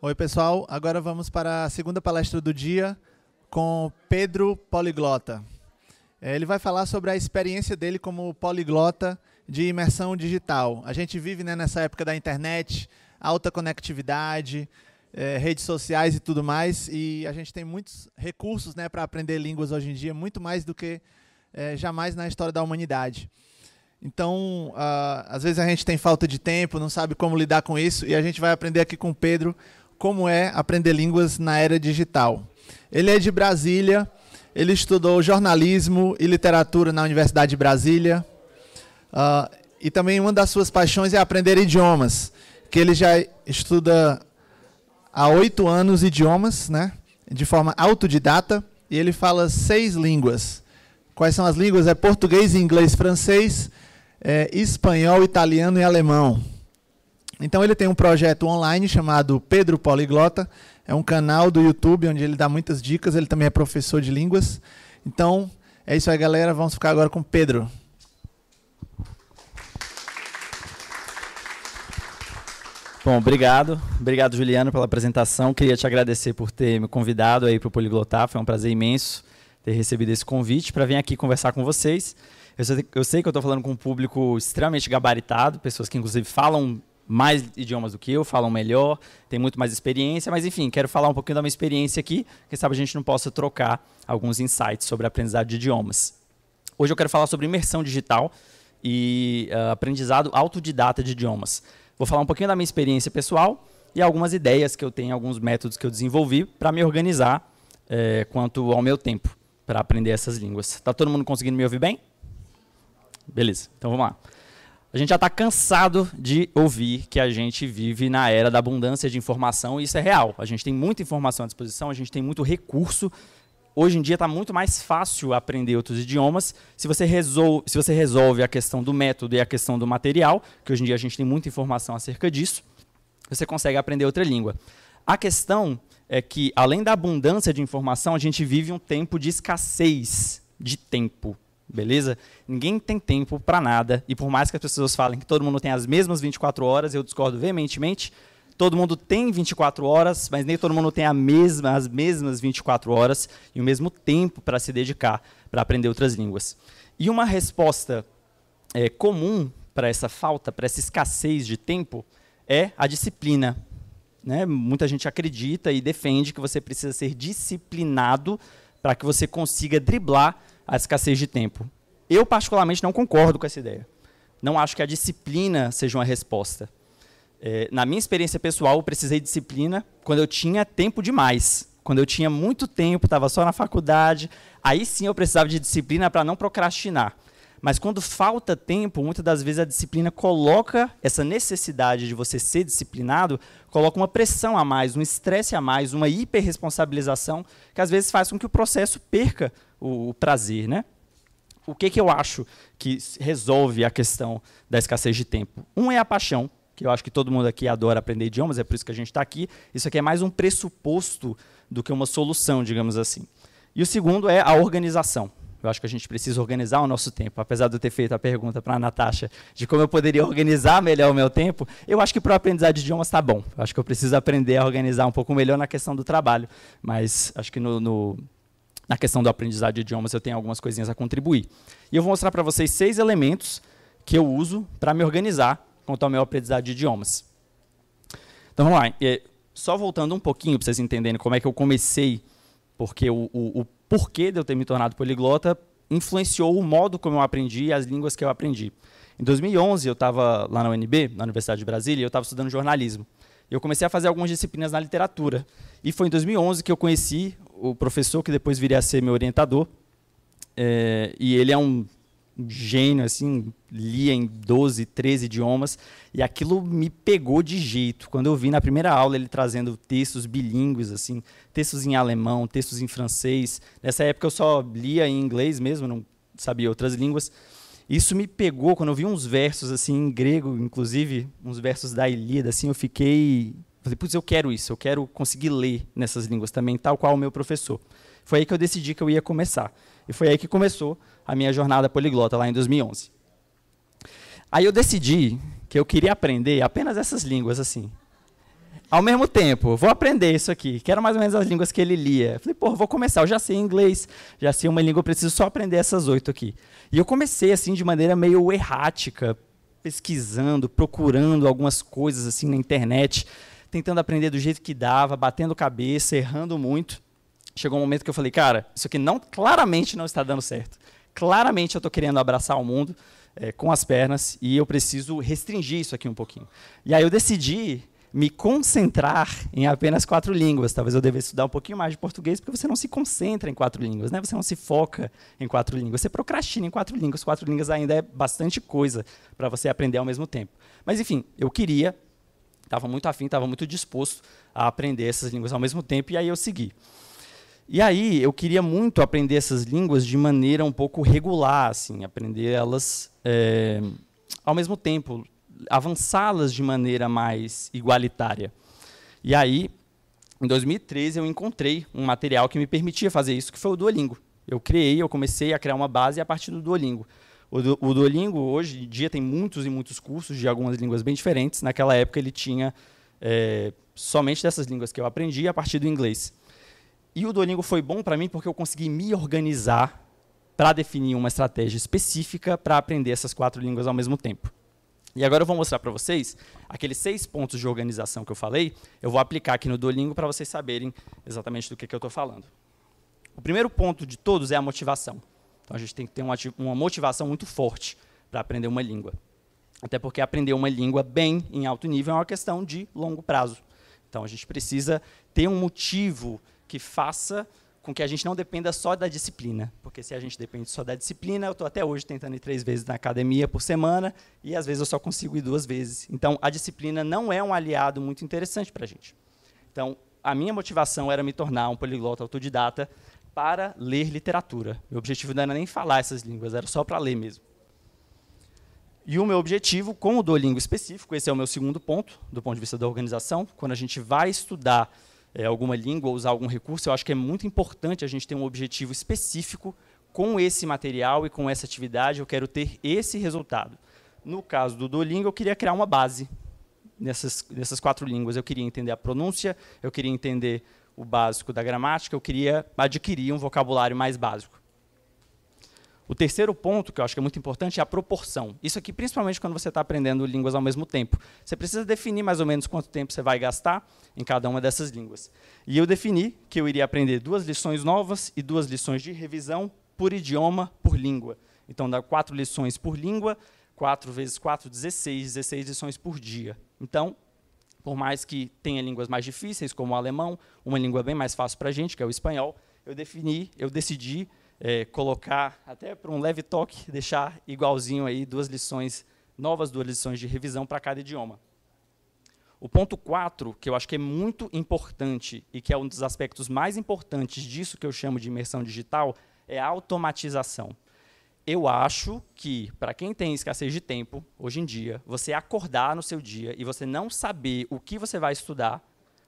Oi, pessoal. Agora vamos para a segunda palestra do dia com Pedro Poliglota. É, ele vai falar sobre a experiência dele como poliglota de imersão digital. A gente vive né, nessa época da internet, alta conectividade, é, redes sociais e tudo mais, e a gente tem muitos recursos né, para aprender línguas hoje em dia, muito mais do que é, jamais na história da humanidade. Então, uh, às vezes a gente tem falta de tempo, não sabe como lidar com isso, e a gente vai aprender aqui com o Pedro como é aprender línguas na era digital. Ele é de Brasília, ele estudou jornalismo e literatura na Universidade de Brasília. Uh, e também uma das suas paixões é aprender idiomas, que ele já estuda há oito anos idiomas, né? De forma autodidata, e ele fala seis línguas. Quais são as línguas? É português, inglês, francês, é, espanhol, italiano e alemão. Então ele tem um projeto online chamado Pedro Poliglota, é um canal do YouTube onde ele dá muitas dicas, ele também é professor de línguas. Então, é isso aí, galera, vamos ficar agora com Pedro. Bom, obrigado. Obrigado, Juliano, pela apresentação. Queria te agradecer por ter me convidado aí para o Poliglotar. Foi um prazer imenso ter recebido esse convite para vir aqui conversar com vocês. Eu sei, eu sei que eu estou falando com um público extremamente gabaritado, pessoas que inclusive falam mais idiomas do que eu, falam melhor, têm muito mais experiência, mas enfim, quero falar um pouquinho da minha experiência aqui, quem sabe a gente não possa trocar alguns insights sobre aprendizado de idiomas. Hoje eu quero falar sobre imersão digital e uh, aprendizado autodidata de idiomas. Vou falar um pouquinho da minha experiência pessoal e algumas ideias que eu tenho, alguns métodos que eu desenvolvi para me organizar eh, quanto ao meu tempo para aprender essas línguas. Está todo mundo conseguindo me ouvir bem? Beleza, então vamos lá. A gente já está cansado de ouvir que a gente vive na era da abundância de informação e isso é real. A gente tem muita informação à disposição, a gente tem muito recurso. Hoje em dia está muito mais fácil aprender outros idiomas. Se você, resol se você resolve a questão do método e a questão do material, que hoje em dia a gente tem muita informação acerca disso, você consegue aprender outra língua. A questão é que, além da abundância de informação, a gente vive um tempo de escassez de tempo beleza? Ninguém tem tempo para nada, e por mais que as pessoas falem que todo mundo tem as mesmas 24 horas, eu discordo veementemente. Todo mundo tem 24 horas, mas nem todo mundo tem mesma, as mesmas 24 horas e o mesmo tempo para se dedicar para aprender outras línguas. E uma resposta é, comum para essa falta, para essa escassez de tempo, é a disciplina. Né? Muita gente acredita e defende que você precisa ser disciplinado para que você consiga driblar a escassez de tempo. Eu, particularmente, não concordo com essa ideia. Não acho que a disciplina seja uma resposta. É, na minha experiência pessoal, eu precisei de disciplina quando eu tinha tempo demais. Quando eu tinha muito tempo, estava só na faculdade, aí sim eu precisava de disciplina para não procrastinar. Mas quando falta tempo, muitas das vezes a disciplina coloca essa necessidade de você ser disciplinado, coloca uma pressão a mais, um estresse a mais, uma hiperresponsabilização, que às vezes faz com que o processo perca o, o prazer, né? O que, que eu acho que resolve a questão da escassez de tempo? Um é a paixão, que eu acho que todo mundo aqui adora aprender idiomas, é por isso que a gente está aqui. Isso aqui é mais um pressuposto do que uma solução, digamos assim. E o segundo é a organização. Eu acho que a gente precisa organizar o nosso tempo. Apesar de eu ter feito a pergunta para a Natasha de como eu poderia organizar melhor o meu tempo, eu acho que para o aprendizado de idiomas está bom. Eu acho que eu preciso aprender a organizar um pouco melhor na questão do trabalho. Mas acho que no, no na questão do aprendizado de idiomas eu tenho algumas coisinhas a contribuir. E eu vou mostrar para vocês seis elementos que eu uso para me organizar quanto ao meu aprendizado de idiomas. Então vamos lá. Só voltando um pouquinho para vocês entenderem como é que eu comecei, porque o, o, o porquê de eu ter me tornado poliglota influenciou o modo como eu aprendi e as línguas que eu aprendi. Em 2011, eu estava lá na UNB, na Universidade de Brasília, e eu estava estudando jornalismo. Eu comecei a fazer algumas disciplinas na literatura. E foi em 2011 que eu conheci o professor que depois viria a ser meu orientador. É, e ele é um um gênio, assim, lia em 12, 13 idiomas, e aquilo me pegou de jeito. Quando eu vi na primeira aula ele trazendo textos bilíngues, assim, textos em alemão, textos em francês, nessa época eu só lia em inglês mesmo, não sabia outras línguas, isso me pegou quando eu vi uns versos assim em grego, inclusive uns versos da Ilíada, assim, eu fiquei, falei, putz, eu quero isso, eu quero conseguir ler nessas línguas também, tal qual o meu professor. Foi aí que eu decidi que eu ia começar. E foi aí que começou a minha jornada poliglota lá em 2011. Aí eu decidi que eu queria aprender apenas essas línguas assim. Ao mesmo tempo, vou aprender isso aqui, que eram mais ou menos as línguas que ele lia. Falei, pô, vou começar, eu já sei inglês, já sei uma língua, eu preciso só aprender essas oito aqui. E eu comecei assim de maneira meio errática, pesquisando, procurando algumas coisas assim na internet, tentando aprender do jeito que dava, batendo cabeça, errando muito. Chegou um momento que eu falei, cara, isso aqui não claramente não está dando certo. Claramente eu estou querendo abraçar o mundo é, com as pernas e eu preciso restringir isso aqui um pouquinho. E aí eu decidi me concentrar em apenas quatro línguas. Talvez eu devesse estudar um pouquinho mais de português, porque você não se concentra em quatro línguas, né? Você não se foca em quatro línguas, você procrastina em quatro línguas. Quatro línguas ainda é bastante coisa para você aprender ao mesmo tempo. Mas enfim, eu queria, estava muito afim, estava muito disposto a aprender essas línguas ao mesmo tempo e aí eu segui. E aí eu queria muito aprender essas línguas de maneira um pouco regular, assim, aprender elas é, ao mesmo tempo, avançá-las de maneira mais igualitária. E aí, em 2013, eu encontrei um material que me permitia fazer isso, que foi o Duolingo. Eu criei, eu comecei a criar uma base a partir do Duolingo. O, du o Duolingo, hoje em dia, tem muitos e muitos cursos de algumas línguas bem diferentes. Naquela época, ele tinha é, somente dessas línguas que eu aprendi a partir do inglês. E o Duolingo foi bom para mim porque eu consegui me organizar para definir uma estratégia específica para aprender essas quatro línguas ao mesmo tempo. E agora eu vou mostrar para vocês aqueles seis pontos de organização que eu falei, eu vou aplicar aqui no Duolingo para vocês saberem exatamente do que, que eu estou falando. O primeiro ponto de todos é a motivação. Então a gente tem que ter uma, uma motivação muito forte para aprender uma língua. Até porque aprender uma língua bem, em alto nível, é uma questão de longo prazo. Então a gente precisa ter um motivo que faça com que a gente não dependa só da disciplina. Porque se a gente depende só da disciplina, eu estou até hoje tentando ir três vezes na academia por semana e às vezes eu só consigo ir duas vezes. Então, a disciplina não é um aliado muito interessante para a gente. Então, a minha motivação era me tornar um poliglota autodidata para ler literatura. Meu objetivo não era nem falar essas línguas, era só para ler mesmo. E o meu objetivo com o Duolingo específico, esse é o meu segundo ponto, do ponto de vista da organização, quando a gente vai estudar é, alguma língua, usar algum recurso, eu acho que é muito importante a gente ter um objetivo específico com esse material e com essa atividade, eu quero ter esse resultado. No caso do Duolingo, eu queria criar uma base nessas, nessas quatro línguas. Eu queria entender a pronúncia, eu queria entender o básico da gramática, eu queria adquirir um vocabulário mais básico. O terceiro ponto, que eu acho que é muito importante, é a proporção. Isso aqui, principalmente quando você está aprendendo línguas ao mesmo tempo. Você precisa definir mais ou menos quanto tempo você vai gastar em cada uma dessas línguas. E eu defini que eu iria aprender duas lições novas e duas lições de revisão por idioma, por língua. Então, dá quatro lições por língua, quatro vezes quatro, 16, 16 lições por dia. Então, por mais que tenha línguas mais difíceis, como o alemão, uma língua bem mais fácil para a gente, que é o espanhol, eu defini, eu decidi é, colocar, até para um leve toque, deixar igualzinho aí duas lições, novas duas lições de revisão para cada idioma. O ponto 4, que eu acho que é muito importante e que é um dos aspectos mais importantes disso que eu chamo de imersão digital, é a automatização. Eu acho que, para quem tem escassez de tempo, hoje em dia, você acordar no seu dia e você não saber o que você vai estudar,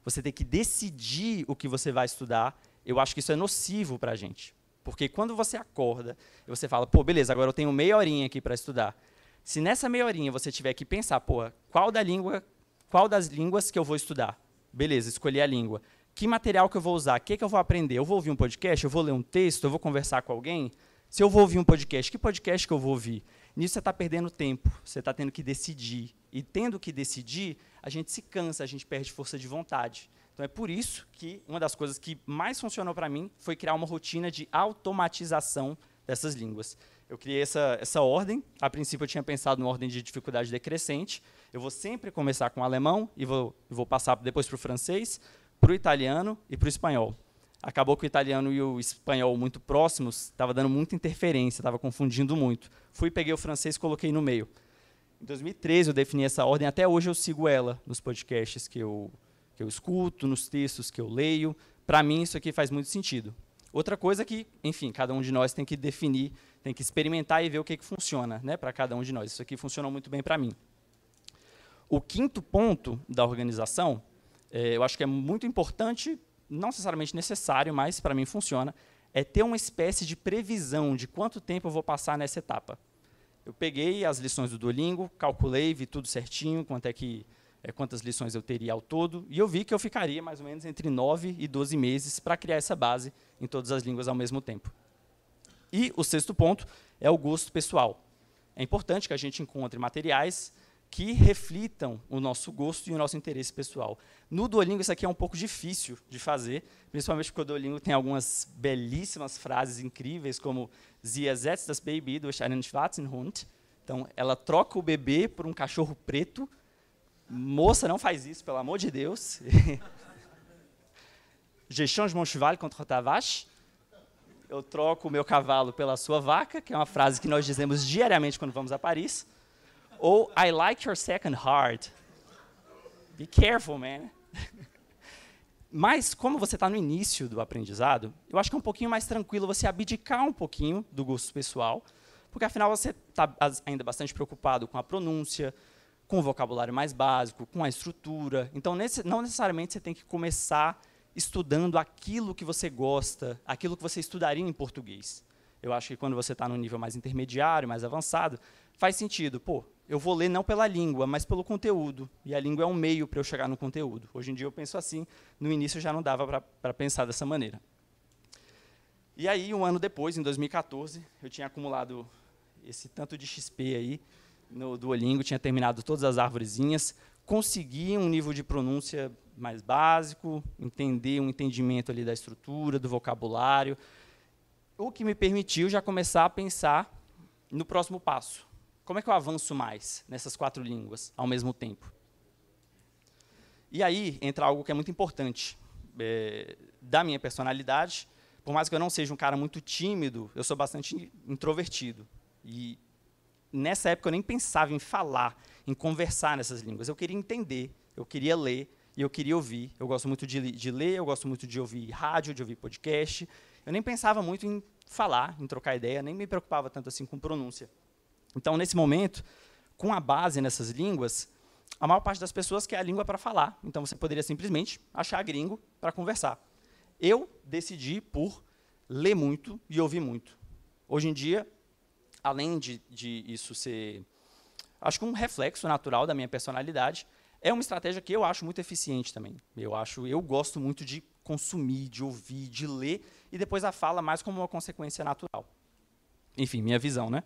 você tem que decidir o que você vai estudar, eu acho que isso é nocivo para a gente. Porque quando você acorda e você fala, pô, beleza, agora eu tenho meia horinha aqui para estudar. Se nessa meia horinha você tiver que pensar, pô, qual da língua, qual das línguas que eu vou estudar? Beleza, escolhi a língua. Que material que eu vou usar? O que, que eu vou aprender? Eu vou ouvir um podcast? Eu vou ler um texto? Eu vou conversar com alguém? Se eu vou ouvir um podcast, que podcast que eu vou ouvir? Nisso você está perdendo tempo, você está tendo que decidir. E tendo que decidir, a gente se cansa, a gente perde força de vontade. Então é por isso que uma das coisas que mais funcionou para mim foi criar uma rotina de automatização dessas línguas. Eu criei essa, essa ordem. A princípio eu tinha pensado numa ordem de dificuldade decrescente. Eu vou sempre começar com o alemão e vou, vou passar depois para o francês, para o italiano e para o espanhol. Acabou que o italiano e o espanhol muito próximos, estava dando muita interferência, estava confundindo muito. Fui, peguei o francês e coloquei no meio. Em 2013 eu defini essa ordem, até hoje eu sigo ela nos podcasts que eu, que eu escuto, nos textos que eu leio. Para mim, isso aqui faz muito sentido. Outra coisa é que, enfim, cada um de nós tem que definir, tem que experimentar e ver o que, que funciona né, para cada um de nós. Isso aqui funcionou muito bem para mim. O quinto ponto da organização, é, eu acho que é muito importante, não necessariamente necessário, mas para mim funciona, é ter uma espécie de previsão de quanto tempo eu vou passar nessa etapa. Eu peguei as lições do Duolingo, calculei, vi tudo certinho, quanto é que é, quantas lições eu teria ao todo, e eu vi que eu ficaria mais ou menos entre 9 e 12 meses para criar essa base em todas as línguas ao mesmo tempo. E o sexto ponto é o gosto pessoal. É importante que a gente encontre materiais que reflitam o nosso gosto e o nosso interesse pessoal. No Duolingo, isso aqui é um pouco difícil de fazer, principalmente porque o Duolingo tem algumas belíssimas frases incríveis, como Sie ersetzt das Baby durch einen schwarzen Hund. Então, ela troca o bebê por um cachorro preto, Moça, não faz isso, pelo amor de Deus. J'échange mon cheval contre ta vache. Eu troco o meu cavalo pela sua vaca, que é uma frase que nós dizemos diariamente quando vamos a Paris. Ou I like your second heart. Be careful, man. Mas, como você está no início do aprendizado, eu acho que é um pouquinho mais tranquilo você abdicar um pouquinho do gosto pessoal, porque afinal você está ainda bastante preocupado com a pronúncia, com o vocabulário mais básico, com a estrutura. Então, nesse, não necessariamente você tem que começar estudando aquilo que você gosta, aquilo que você estudaria em português. Eu acho que quando você está num nível mais intermediário, mais avançado, faz sentido. Pô, eu vou ler não pela língua, mas pelo conteúdo. E a língua é um meio para eu chegar no conteúdo. Hoje em dia eu penso assim, no início já não dava para pensar dessa maneira. E aí, um ano depois, em 2014, eu tinha acumulado esse tanto de XP aí, no Duolingo tinha terminado todas as árvorezinhas, consegui um nível de pronúncia mais básico, entender um entendimento ali da estrutura, do vocabulário, o que me permitiu já começar a pensar no próximo passo. Como é que eu avanço mais nessas quatro línguas ao mesmo tempo? E aí entra algo que é muito importante é, da minha personalidade. Por mais que eu não seja um cara muito tímido, eu sou bastante introvertido. E nessa época eu nem pensava em falar, em conversar nessas línguas. Eu queria entender, eu queria ler e eu queria ouvir. Eu gosto muito de, de ler, eu gosto muito de ouvir rádio, de ouvir podcast. Eu nem pensava muito em falar, em trocar ideia, nem me preocupava tanto assim com pronúncia. Então, nesse momento, com a base nessas línguas, a maior parte das pessoas quer a língua para falar. Então, você poderia simplesmente achar gringo para conversar. Eu decidi por ler muito e ouvir muito. Hoje em dia, além de, de isso ser, acho que um reflexo natural da minha personalidade, é uma estratégia que eu acho muito eficiente também. Eu acho, eu gosto muito de consumir, de ouvir, de ler e depois a fala mais como uma consequência natural. Enfim, minha visão, né?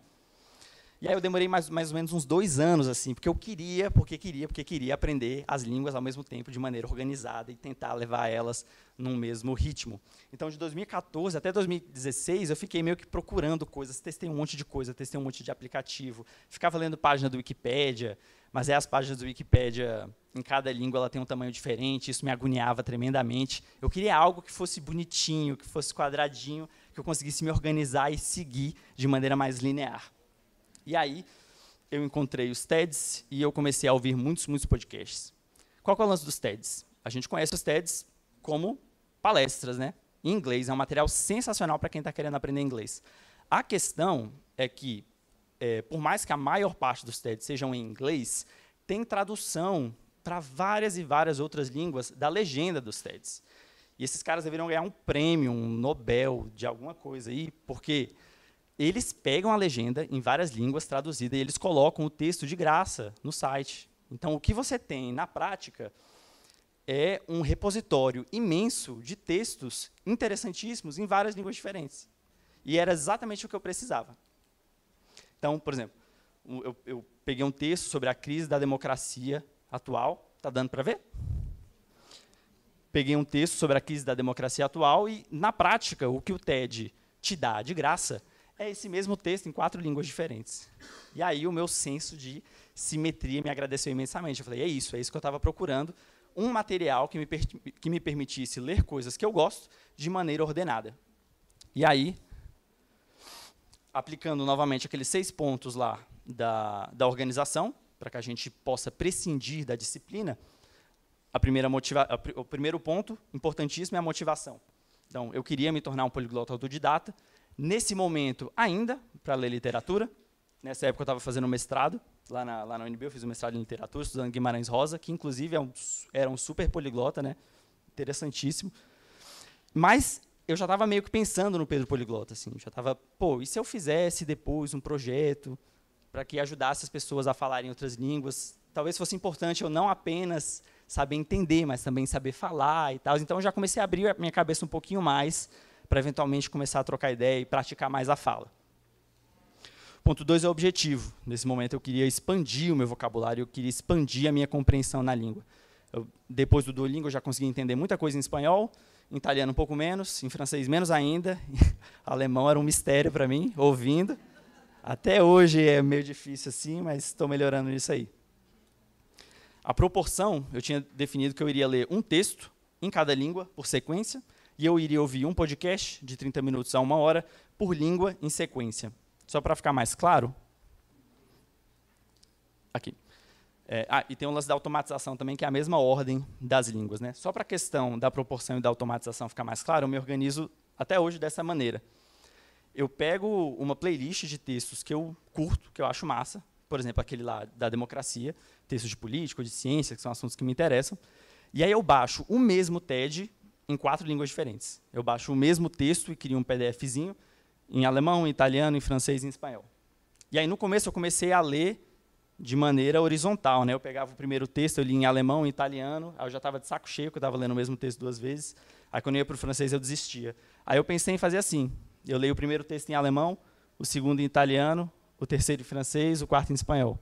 E aí eu demorei mais, mais ou menos uns dois anos assim, porque eu queria, porque queria, porque queria aprender as línguas ao mesmo tempo de maneira organizada e tentar levar elas num mesmo ritmo. Então, de 2014 até 2016, eu fiquei meio que procurando coisas, testei um monte de coisa, testei um monte de aplicativo, ficava lendo página do Wikipedia, mas é as páginas do Wikipedia, em cada língua ela tem um tamanho diferente, isso me agoniava tremendamente. Eu queria algo que fosse bonitinho, que fosse quadradinho, que eu conseguisse me organizar e seguir de maneira mais linear. E aí, eu encontrei os TEDs e eu comecei a ouvir muitos, muitos podcasts. Qual é o lance dos TEDs? A gente conhece os TEDs como palestras, né? Em inglês, é um material sensacional para quem está querendo aprender inglês. A questão é que, é, por mais que a maior parte dos TEDs sejam em inglês, tem tradução para várias e várias outras línguas da legenda dos TEDs. E esses caras deveriam ganhar um prêmio, um Nobel de alguma coisa aí, porque eles pegam a legenda em várias línguas traduzida e eles colocam o texto de graça no site. Então, o que você tem na prática é um repositório imenso de textos interessantíssimos em várias línguas diferentes. E era exatamente o que eu precisava. Então, por exemplo, eu, eu peguei um texto sobre a crise da democracia atual. Está dando para ver? Peguei um texto sobre a crise da democracia atual e, na prática, o que o TED te dá de graça é esse mesmo texto em quatro línguas diferentes. E aí o meu senso de simetria me agradeceu imensamente. Eu falei, é isso, é isso que eu estava procurando um material que me, que me permitisse ler coisas que eu gosto de maneira ordenada. E aí, aplicando novamente aqueles seis pontos lá da, da organização, para que a gente possa prescindir da disciplina, a primeira motiva a o primeiro ponto importantíssimo é a motivação. Então, eu queria me tornar um poliglota autodidata, nesse momento ainda, para ler literatura, nessa época eu estava fazendo mestrado, lá na, lá na UNB, eu fiz um mestrado em literatura, estudando Guimarães Rosa, que inclusive é um, era um super poliglota, né? Interessantíssimo. Mas eu já estava meio que pensando no Pedro Poliglota, assim, já estava, pô, e se eu fizesse depois um projeto para que ajudasse as pessoas a falarem outras línguas? Talvez fosse importante eu não apenas saber entender, mas também saber falar e tal. Então eu já comecei a abrir a minha cabeça um pouquinho mais para eventualmente começar a trocar ideia e praticar mais a fala. Ponto 2 é o objetivo. Nesse momento eu queria expandir o meu vocabulário, eu queria expandir a minha compreensão na língua. Eu, depois do Duolingo eu já consegui entender muita coisa em espanhol, em italiano um pouco menos, em francês menos ainda. alemão era um mistério para mim, ouvindo. Até hoje é meio difícil assim, mas estou melhorando nisso aí. A proporção, eu tinha definido que eu iria ler um texto em cada língua por sequência, e eu iria ouvir um podcast de 30 minutos a uma hora por língua em sequência. Só para ficar mais claro. Aqui. É, ah, e tem o lance da automatização também, que é a mesma ordem das línguas. Né? Só para a questão da proporção e da automatização ficar mais claro, eu me organizo até hoje dessa maneira. Eu pego uma playlist de textos que eu curto, que eu acho massa, por exemplo, aquele lá da democracia, textos de política, de ciência, que são assuntos que me interessam, e aí eu baixo o mesmo TED em quatro línguas diferentes. Eu baixo o mesmo texto e crio um PDFzinho, em alemão, em italiano, em francês e em espanhol. E aí, no começo, eu comecei a ler de maneira horizontal. Né? Eu pegava o primeiro texto, eu li em alemão, em italiano, aí eu já estava de saco cheio, porque eu estava lendo o mesmo texto duas vezes. Aí, quando eu ia para o francês, eu desistia. Aí eu pensei em fazer assim. Eu leio o primeiro texto em alemão, o segundo em italiano, o terceiro em francês, o quarto em espanhol.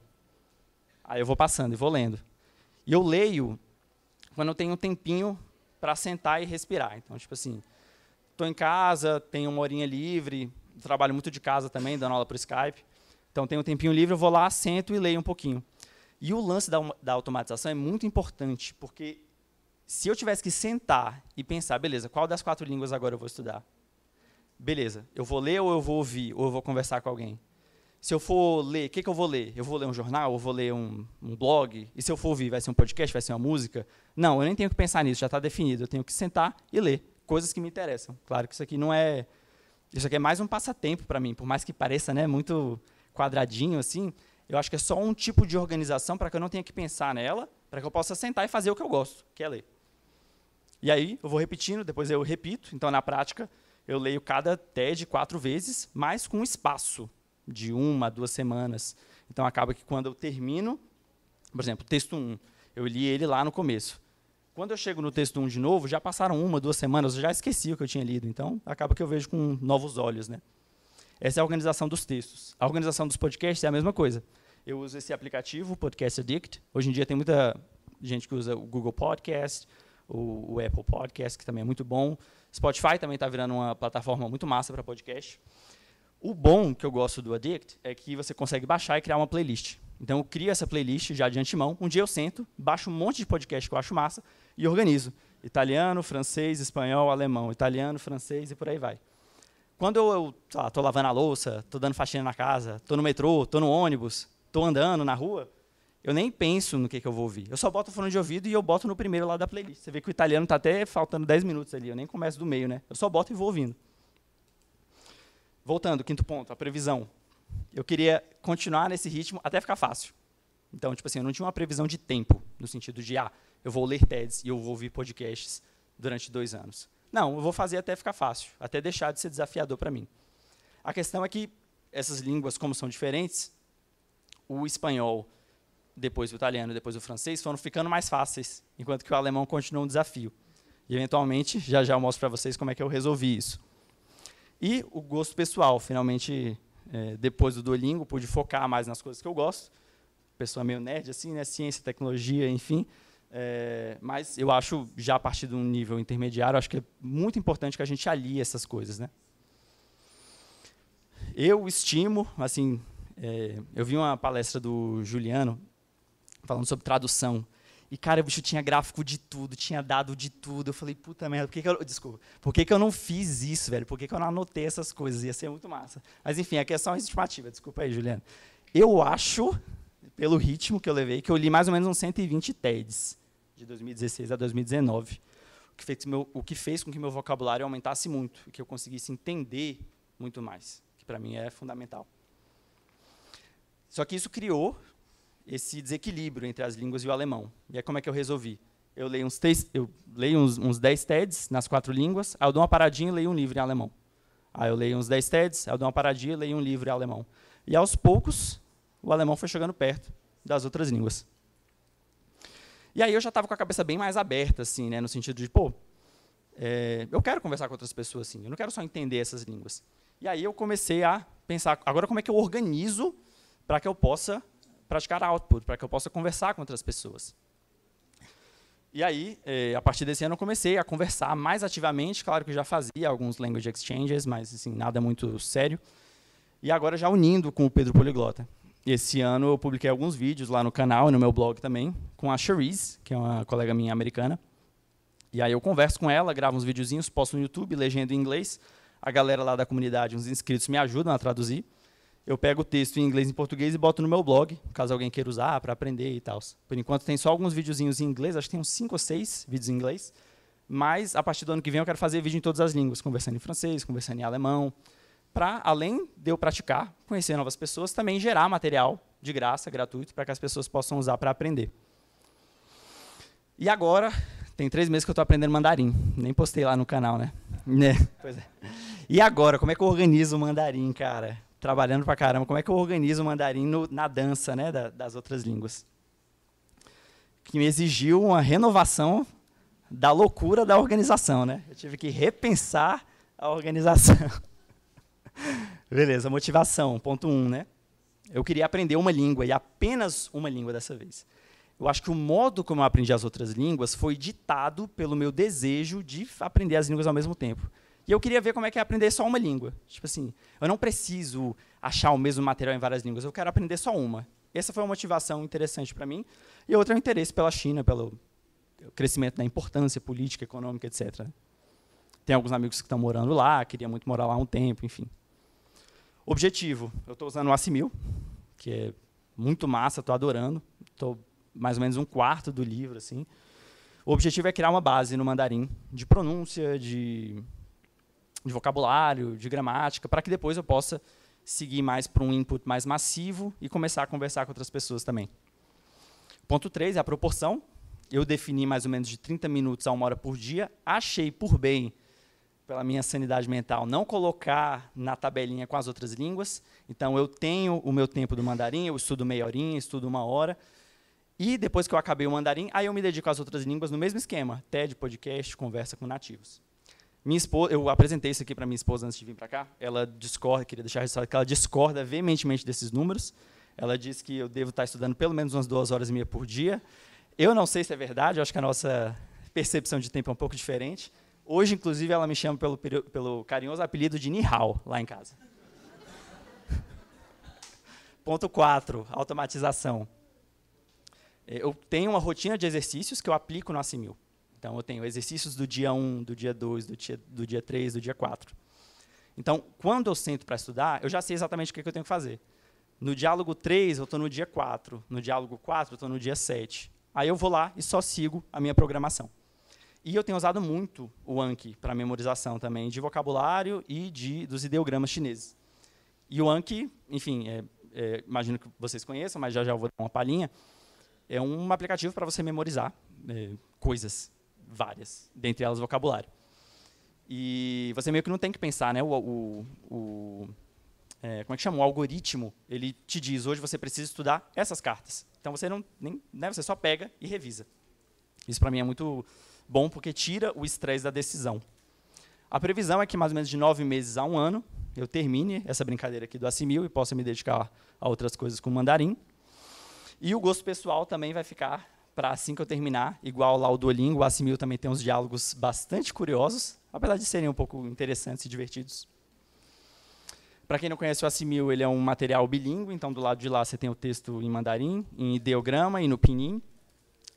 Aí eu vou passando e vou lendo. E eu leio quando eu tenho um tempinho para sentar e respirar. Então, tipo assim, estou em casa, tenho uma horinha livre, trabalho muito de casa também, dando aula por Skype. Então, tenho um tempinho livre, eu vou lá, sento e leio um pouquinho. E o lance da, da automatização é muito importante, porque se eu tivesse que sentar e pensar, beleza, qual das quatro línguas agora eu vou estudar? Beleza, eu vou ler ou eu vou ouvir, ou eu vou conversar com alguém? Se eu for ler, o que, que, eu vou ler? Eu vou ler um jornal, eu vou ler um, um, blog? E se eu for ouvir, vai ser um podcast, vai ser uma música? Não, eu nem tenho que pensar nisso, já está definido. Eu tenho que sentar e ler coisas que me interessam. Claro que isso aqui não é. Isso aqui é mais um passatempo para mim, por mais que pareça né, muito quadradinho assim. Eu acho que é só um tipo de organização para que eu não tenha que pensar nela, para que eu possa sentar e fazer o que eu gosto, que é ler. E aí eu vou repetindo, depois eu repito. Então, na prática, eu leio cada TED quatro vezes, mas com espaço de uma, duas semanas. Então, acaba que quando eu termino, por exemplo, texto 1, um, eu li ele lá no começo. Quando eu chego no texto 1 de novo, já passaram uma, duas semanas, eu já esqueci o que eu tinha lido. Então, acaba que eu vejo com novos olhos. Né? Essa é a organização dos textos. A organização dos podcasts é a mesma coisa. Eu uso esse aplicativo, Podcast Addict. Hoje em dia tem muita gente que usa o Google Podcast, o, o Apple Podcast, que também é muito bom. Spotify também está virando uma plataforma muito massa para podcast. O bom que eu gosto do Addict é que você consegue baixar e criar uma playlist. Então eu crio essa playlist já de antemão. Um dia eu sento, baixo um monte de podcast que eu acho massa e organizo. Italiano, francês, espanhol, alemão. Italiano, francês e por aí vai. Quando eu estou lavando a louça, estou dando faxina na casa, estou no metrô, estou no ônibus, estou andando na rua, eu nem penso no que, que eu vou ouvir. Eu só boto o fone de ouvido e eu boto no primeiro lá da playlist. Você vê que o italiano está até faltando 10 minutos ali, eu nem começo do meio, né? Eu só boto e vou ouvindo. Voltando, quinto ponto, a previsão eu queria continuar nesse ritmo até ficar fácil. Então, tipo assim, eu não tinha uma previsão de tempo, no sentido de, ah, eu vou ler TEDs e eu vou ouvir podcasts durante dois anos. Não, eu vou fazer até ficar fácil, até deixar de ser desafiador para mim. A questão é que essas línguas, como são diferentes, o espanhol, depois o italiano, depois o francês, foram ficando mais fáceis, enquanto que o alemão continuou um desafio. E, eventualmente, já já eu mostro para vocês como é que eu resolvi isso. E o gosto pessoal, finalmente é, depois do Duolingo, pude focar mais nas coisas que eu gosto. Pessoa meio nerd, assim, né? Ciência, tecnologia, enfim. É, mas eu acho, já a partir de um nível intermediário, acho que é muito importante que a gente alie essas coisas, né? Eu estimo, assim, é, eu vi uma palestra do Juliano falando sobre tradução e, cara, o bicho tinha gráfico de tudo, tinha dado de tudo. Eu falei, puta merda, por que, que eu. Desculpa, por que, que eu não fiz isso, velho? Por que, que eu não anotei essas coisas? Ia ser muito massa. Mas, enfim, aqui é só uma estimativa, desculpa aí, Juliana. Eu acho, pelo ritmo que eu levei, que eu li mais ou menos uns 120 TEDs, de 2016 a 2019. O que, fez meu, o que fez com que meu vocabulário aumentasse muito, e que eu conseguisse entender muito mais, que para mim é fundamental. Só que isso criou esse desequilíbrio entre as línguas e o alemão. E aí como é que eu resolvi? Eu leio uns, teis, eu leio uns, uns 10 TEDs nas quatro línguas, aí eu dou uma paradinha e leio um livro em alemão. Aí eu leio uns 10 TEDs, aí eu dou uma paradinha e leio um livro em alemão. E aos poucos, o alemão foi chegando perto das outras línguas. E aí eu já estava com a cabeça bem mais aberta, assim, né, no sentido de, pô, é, eu quero conversar com outras pessoas, assim, eu não quero só entender essas línguas. E aí eu comecei a pensar, agora como é que eu organizo para que eu possa praticar output, para que eu possa conversar com outras pessoas. E aí, eh, a partir desse ano, eu comecei a conversar mais ativamente. Claro que eu já fazia alguns language exchanges, mas assim, nada muito sério. E agora já unindo com o Pedro Poliglota. Esse ano eu publiquei alguns vídeos lá no canal e no meu blog também, com a Cherise, que é uma colega minha americana. E aí eu converso com ela, gravo uns videozinhos, posto no YouTube, legendo em inglês. A galera lá da comunidade, uns inscritos, me ajudam a traduzir eu pego o texto em inglês e em português e boto no meu blog, caso alguém queira usar para aprender e tal. Por enquanto tem só alguns videozinhos em inglês, acho que tem uns 5 ou 6 vídeos em inglês, mas a partir do ano que vem eu quero fazer vídeo em todas as línguas, conversando em francês, conversando em alemão, para além de eu praticar, conhecer novas pessoas, também gerar material de graça, gratuito, para que as pessoas possam usar para aprender. E agora, tem três meses que eu estou aprendendo mandarim. Nem postei lá no canal, né? né? Pois é. E agora, como é que eu organizo o mandarim, cara? trabalhando pra caramba. Como é que eu organizo o mandarim no, na dança né, da, das outras línguas? Que me exigiu uma renovação da loucura da organização. Né? Eu tive que repensar a organização. Beleza, motivação, ponto 1. Um, né? Eu queria aprender uma língua, e apenas uma língua dessa vez. Eu acho que o modo como eu aprendi as outras línguas foi ditado pelo meu desejo de aprender as línguas ao mesmo tempo. E eu queria ver como é que é aprender só uma língua. Tipo assim, eu não preciso achar o mesmo material em várias línguas, eu quero aprender só uma. Essa foi uma motivação interessante para mim. E outra é o interesse pela China, pelo crescimento da importância política, econômica, etc. Tem alguns amigos que estão morando lá, queria muito morar lá um tempo, enfim. Objetivo, eu estou usando o Assimil, que é muito massa, estou adorando. Estou mais ou menos um quarto do livro, assim. O objetivo é criar uma base no mandarim de pronúncia, de de vocabulário, de gramática, para que depois eu possa seguir mais para um input mais massivo e começar a conversar com outras pessoas também. Ponto 3 é a proporção. Eu defini mais ou menos de 30 minutos a uma hora por dia. Achei por bem, pela minha sanidade mental, não colocar na tabelinha com as outras línguas. Então, eu tenho o meu tempo do mandarim, eu estudo meia horinha, estudo uma hora. E depois que eu acabei o mandarim, aí eu me dedico às outras línguas no mesmo esquema: TED, podcast, conversa com nativos. Minha esposa, eu apresentei isso aqui para minha esposa antes de vir para cá. Ela discorda, queria deixar registrado que ela discorda veementemente desses números. Ela diz que eu devo estar estudando pelo menos umas duas horas e meia por dia. Eu não sei se é verdade, eu acho que a nossa percepção de tempo é um pouco diferente. Hoje, inclusive, ela me chama pelo, pelo carinhoso apelido de Nihal lá em casa. Ponto 4, automatização. É, eu tenho uma rotina de exercícios que eu aplico no Assimil. Então, eu tenho exercícios do dia 1, do dia 2, do dia, do dia 3, do dia 4. Então, quando eu sento para estudar, eu já sei exatamente o que, é que eu tenho que fazer. No diálogo 3, eu estou no dia 4. No diálogo 4, eu estou no dia 7. Aí eu vou lá e só sigo a minha programação. E eu tenho usado muito o Anki para memorização também, de vocabulário e de, dos ideogramas chineses. E o Anki, enfim, é, é, imagino que vocês conheçam, mas já já eu vou dar uma palhinha, é um aplicativo para você memorizar é, coisas várias, dentre elas vocabulário. E você meio que não tem que pensar, né? O, o, o é, como é que chama? O algoritmo, ele te diz, hoje você precisa estudar essas cartas. Então você não nem, né, você só pega e revisa. Isso para mim é muito bom porque tira o estresse da decisão. A previsão é que mais ou menos de nove meses a um ano eu termine essa brincadeira aqui do Assimil e possa me dedicar a outras coisas com o mandarim. E o gosto pessoal também vai ficar para assim que eu terminar, igual lá o Duolingo, o Assimil também tem uns diálogos bastante curiosos, apesar de serem um pouco interessantes e divertidos. Para quem não conhece o Assimil, ele é um material bilíngue, então do lado de lá você tem o texto em mandarim, em ideograma e no pinyin.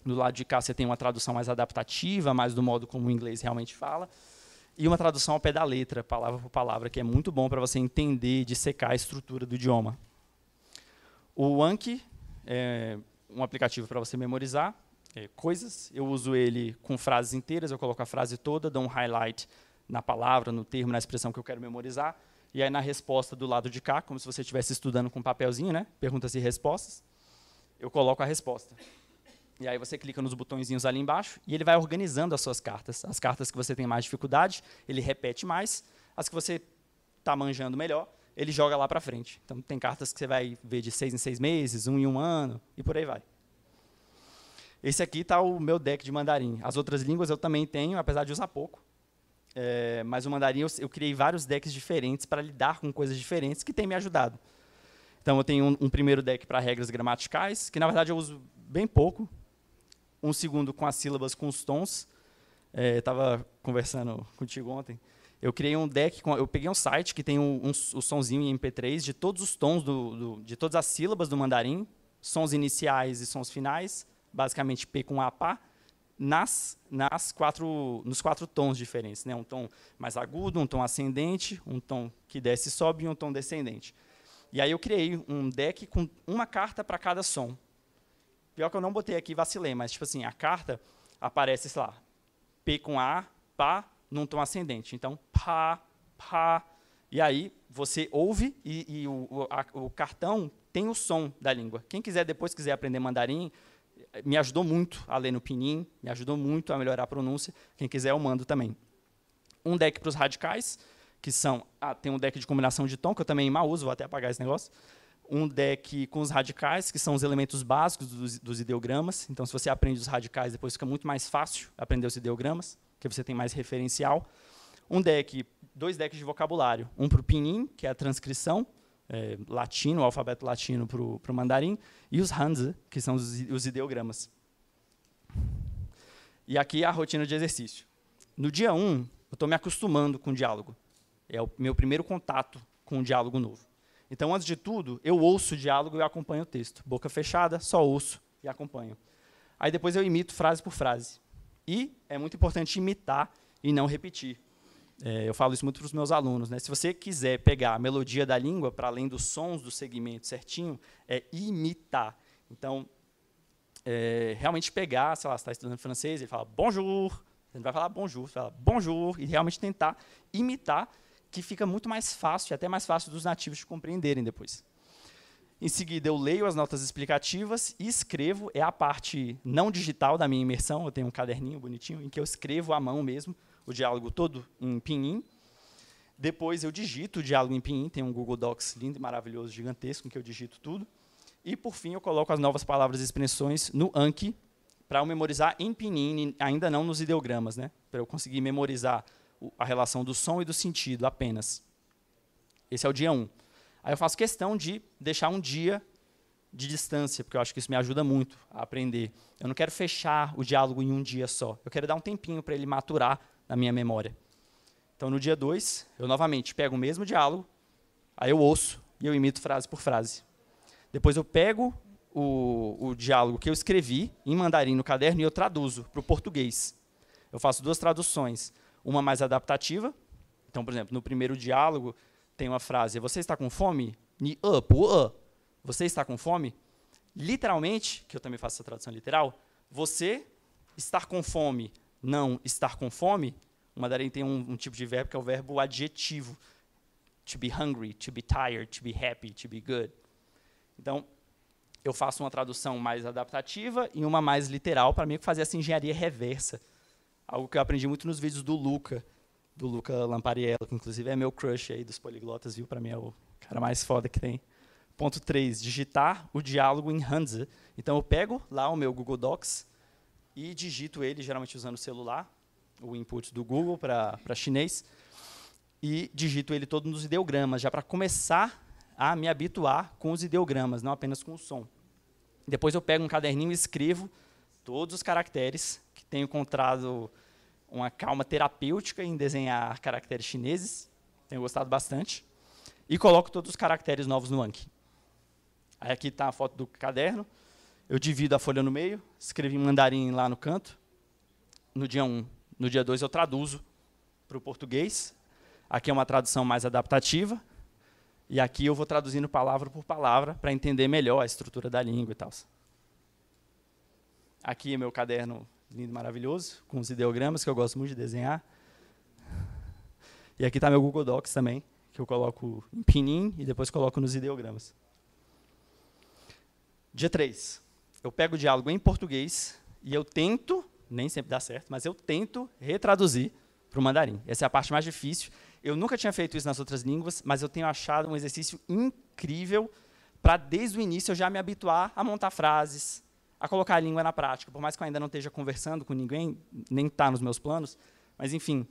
Do lado de cá você tem uma tradução mais adaptativa, mais do modo como o inglês realmente fala. E uma tradução ao pé da letra, palavra por palavra, que é muito bom para você entender, dissecar a estrutura do idioma. O Anki, é, um aplicativo para você memorizar é, coisas. Eu uso ele com frases inteiras, eu coloco a frase toda, dou um highlight na palavra, no termo, na expressão que eu quero memorizar. E aí na resposta do lado de cá, como se você estivesse estudando com um papelzinho, né? Perguntas e respostas. Eu coloco a resposta. E aí você clica nos botõezinhos ali embaixo e ele vai organizando as suas cartas. As cartas que você tem mais dificuldade, ele repete mais. As que você está manjando melhor, ele joga lá para frente. Então tem cartas que você vai ver de seis em seis meses, um em um ano e por aí vai. Esse aqui está o meu deck de mandarim. As outras línguas eu também tenho, apesar de usar pouco. É, mas o mandarim eu, eu, criei vários decks diferentes para lidar com coisas diferentes que têm me ajudado. Então eu tenho um, um primeiro deck para regras gramaticais, que na verdade eu uso bem pouco. Um segundo com as sílabas, com os tons. Estava é, conversando contigo ontem eu criei um deck, com, eu peguei um site que tem o um, um, um sonzinho em MP3 de todos os tons, do, do, de todas as sílabas do mandarim, sons iniciais e sons finais, basicamente P com A, pá, nas, nas quatro, nos quatro tons diferentes. Né? Um tom mais agudo, um tom ascendente, um tom que desce e sobe e um tom descendente. E aí eu criei um deck com uma carta para cada som. Pior que eu não botei aqui, vacilei, mas tipo assim, a carta aparece, sei lá, P com A, pá, num tom ascendente. Então, pá, pá. E aí você ouve e, e o, a, o, cartão tem o som da língua. Quem quiser depois quiser aprender mandarim, me ajudou muito a ler no Pinim, me ajudou muito a melhorar a pronúncia. Quem quiser eu mando também. Um deck para os radicais, que são ah, tem um deck de combinação de tom que eu também mal uso, vou até apagar esse negócio. Um deck com os radicais, que são os elementos básicos dos, dos ideogramas. Então, se você aprende os radicais, depois fica muito mais fácil aprender os ideogramas que você tem mais referencial. Um deck, dois decks de vocabulário. Um para o pinyin, que é a transcrição, é, latino, o alfabeto latino para o mandarim, e os hanzi, que são os, os ideogramas. E aqui é a rotina de exercício. No dia 1, um, eu estou me acostumando com o diálogo. É o meu primeiro contato com o diálogo novo. Então, antes de tudo, eu ouço o diálogo e acompanho o texto. Boca fechada, só ouço e acompanho. Aí depois eu imito frase por frase. E é muito importante imitar e não repetir. É, eu falo isso muito para os meus alunos. Né? Se você quiser pegar a melodia da língua, para além dos sons do segmento certinho, é imitar. Então, é, realmente pegar, sei lá, você está estudando francês, ele fala bonjour, você vai falar bonjour, você fala bonjour, e realmente tentar imitar, que fica muito mais fácil, e até mais fácil dos nativos te compreenderem depois. Em seguida, eu leio as notas explicativas e escrevo. É a parte não digital da minha imersão. Eu tenho um caderninho bonitinho em que eu escrevo à mão mesmo o diálogo todo em pinyin. Depois eu digito o diálogo em pinyin. Tem um Google Docs lindo maravilhoso, gigantesco, em que eu digito tudo. E, por fim, eu coloco as novas palavras e expressões no Anki para eu memorizar em pinyin, ainda não nos ideogramas, né? para eu conseguir memorizar a relação do som e do sentido apenas. Esse é o dia 1. Um. Aí eu faço questão de deixar um dia de distância, porque eu acho que isso me ajuda muito a aprender. Eu não quero fechar o diálogo em um dia só. Eu quero dar um tempinho para ele maturar na minha memória. Então, no dia 2, eu novamente pego o mesmo diálogo, aí eu ouço e eu imito frase por frase. Depois eu pego o, o diálogo que eu escrevi em mandarim no caderno e eu traduzo para o português. Eu faço duas traduções, uma mais adaptativa. Então, por exemplo, no primeiro diálogo, tem uma frase: Você está com fome? Ni pu Você está com fome? Literalmente, que eu também faço essa tradução literal, você estar com fome, não estar com fome. O mandarim tem um, um tipo de verbo que é o verbo adjetivo. To be hungry, to be tired, to be happy, to be good. Então, eu faço uma tradução mais adaptativa e uma mais literal para mim fazer essa engenharia reversa. Algo que eu aprendi muito nos vídeos do Luca do Luca Lampariello, que inclusive é meu crush aí dos poliglotas, viu? Para mim é o cara mais foda que tem. Ponto 3, digitar o diálogo em Hanzi. Então eu pego lá o meu Google Docs e digito ele, geralmente usando o celular, o input do Google para chinês, e digito ele todo nos ideogramas, já para começar a me habituar com os ideogramas, não apenas com o som. Depois eu pego um caderninho e escrevo todos os caracteres que tenho encontrado uma calma terapêutica em desenhar caracteres chineses. Tenho gostado bastante. E coloco todos os caracteres novos no Anki. Aí aqui está a foto do caderno. Eu divido a folha no meio, escrevo em mandarim lá no canto. No dia 1. Um. No dia 2 eu traduzo para o português. Aqui é uma tradução mais adaptativa. E aqui eu vou traduzindo palavra por palavra para entender melhor a estrutura da língua e tal. Aqui é meu caderno lindo, maravilhoso, com os ideogramas que eu gosto muito de desenhar. E aqui está meu Google Docs também, que eu coloco em pinin e depois coloco nos ideogramas. Dia 3. Eu pego o diálogo em português e eu tento, nem sempre dá certo, mas eu tento retraduzir para o mandarim. Essa é a parte mais difícil. Eu nunca tinha feito isso nas outras línguas, mas eu tenho achado um exercício incrível para, desde o início, eu já me habituar a montar frases, a colocar a língua na prática. Por mais que eu ainda não esteja conversando com ninguém, nem está nos meus planos, mas enfim.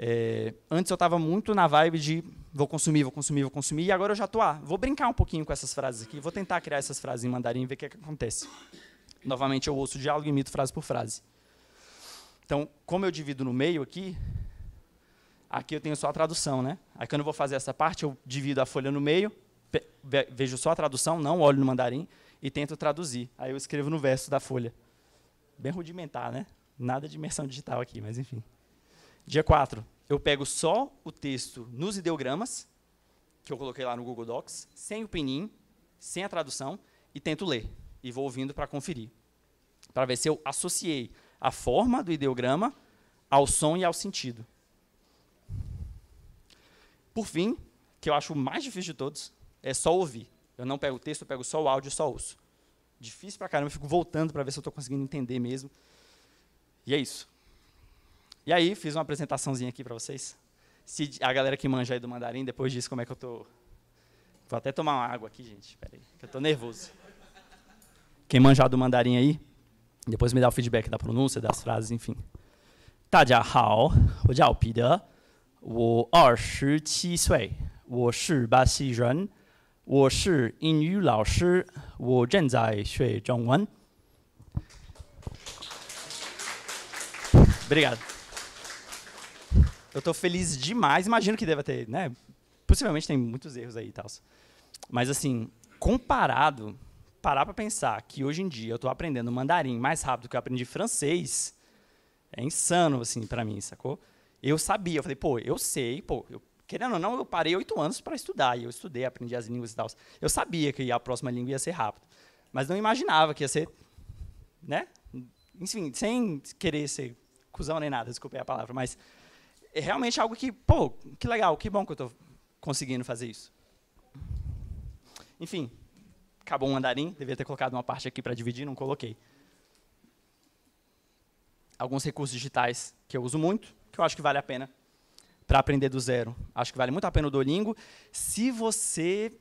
É, antes eu estava muito na vibe de vou consumir, vou consumir, vou consumir, e agora eu já estou, ah, vou brincar um pouquinho com essas frases aqui, vou tentar criar essas frases em mandarim e ver o que, é que acontece. Novamente eu ouço o diálogo e imito frase por frase. Então, como eu divido no meio aqui, aqui eu tenho só a tradução, né? Aí quando eu vou fazer essa parte, eu divido a folha no meio, vejo só a tradução, não olho no mandarim, e tento traduzir. Aí eu escrevo no verso da folha. Bem rudimentar, né? Nada de imersão digital aqui, mas enfim. Dia 4, eu pego só o texto nos ideogramas, que eu coloquei lá no Google Docs, sem o pinin, sem a tradução, e tento ler. E vou ouvindo para conferir. Para ver se eu associei a forma do ideograma ao som e ao sentido. Por fim, que eu acho o mais difícil de todos, é só ouvir. Eu não pego o texto, eu pego só o áudio, só ouço. Difícil pra caramba, eu fico voltando para ver se eu estou conseguindo entender mesmo. E é isso. E aí, fiz uma apresentaçãozinha aqui para vocês. Se a galera que manja aí do mandarim, depois disso, como é que eu tô? Vou até tomar uma água aqui, gente. Espera aí, que eu tô nervoso. Quem manjar do mandarim aí, depois me dá o feedback da pronúncia, das frases, enfim. 大家好，我叫彼得，我二十七岁，我是巴西人。我是英语老师，我正在学中文。Obrigado. Eu estou feliz demais. Imagino que deva ter, né? Possivelmente tem muitos erros aí e tal. Mas assim, comparado, parar para pensar que hoje em dia eu estou aprendendo mandarim mais rápido que eu aprendi francês, é insano assim para mim, sacou? Eu sabia, eu falei, pô, eu sei, pô, eu querendo ou não, eu parei oito anos para estudar, e eu estudei, aprendi as línguas e tal. Eu sabia que a próxima língua ia ser rápido, mas não imaginava que ia ser, né? Enfim, sem querer ser cuzão nem nada, desculpe a palavra, mas é realmente algo que, pô, que legal, que bom que eu estou conseguindo fazer isso. Enfim, acabou o um andarim, devia ter colocado uma parte aqui para dividir, não coloquei. Alguns recursos digitais que eu uso muito, que eu acho que vale a pena para aprender do zero. Acho que vale muito a pena o Duolingo. Se você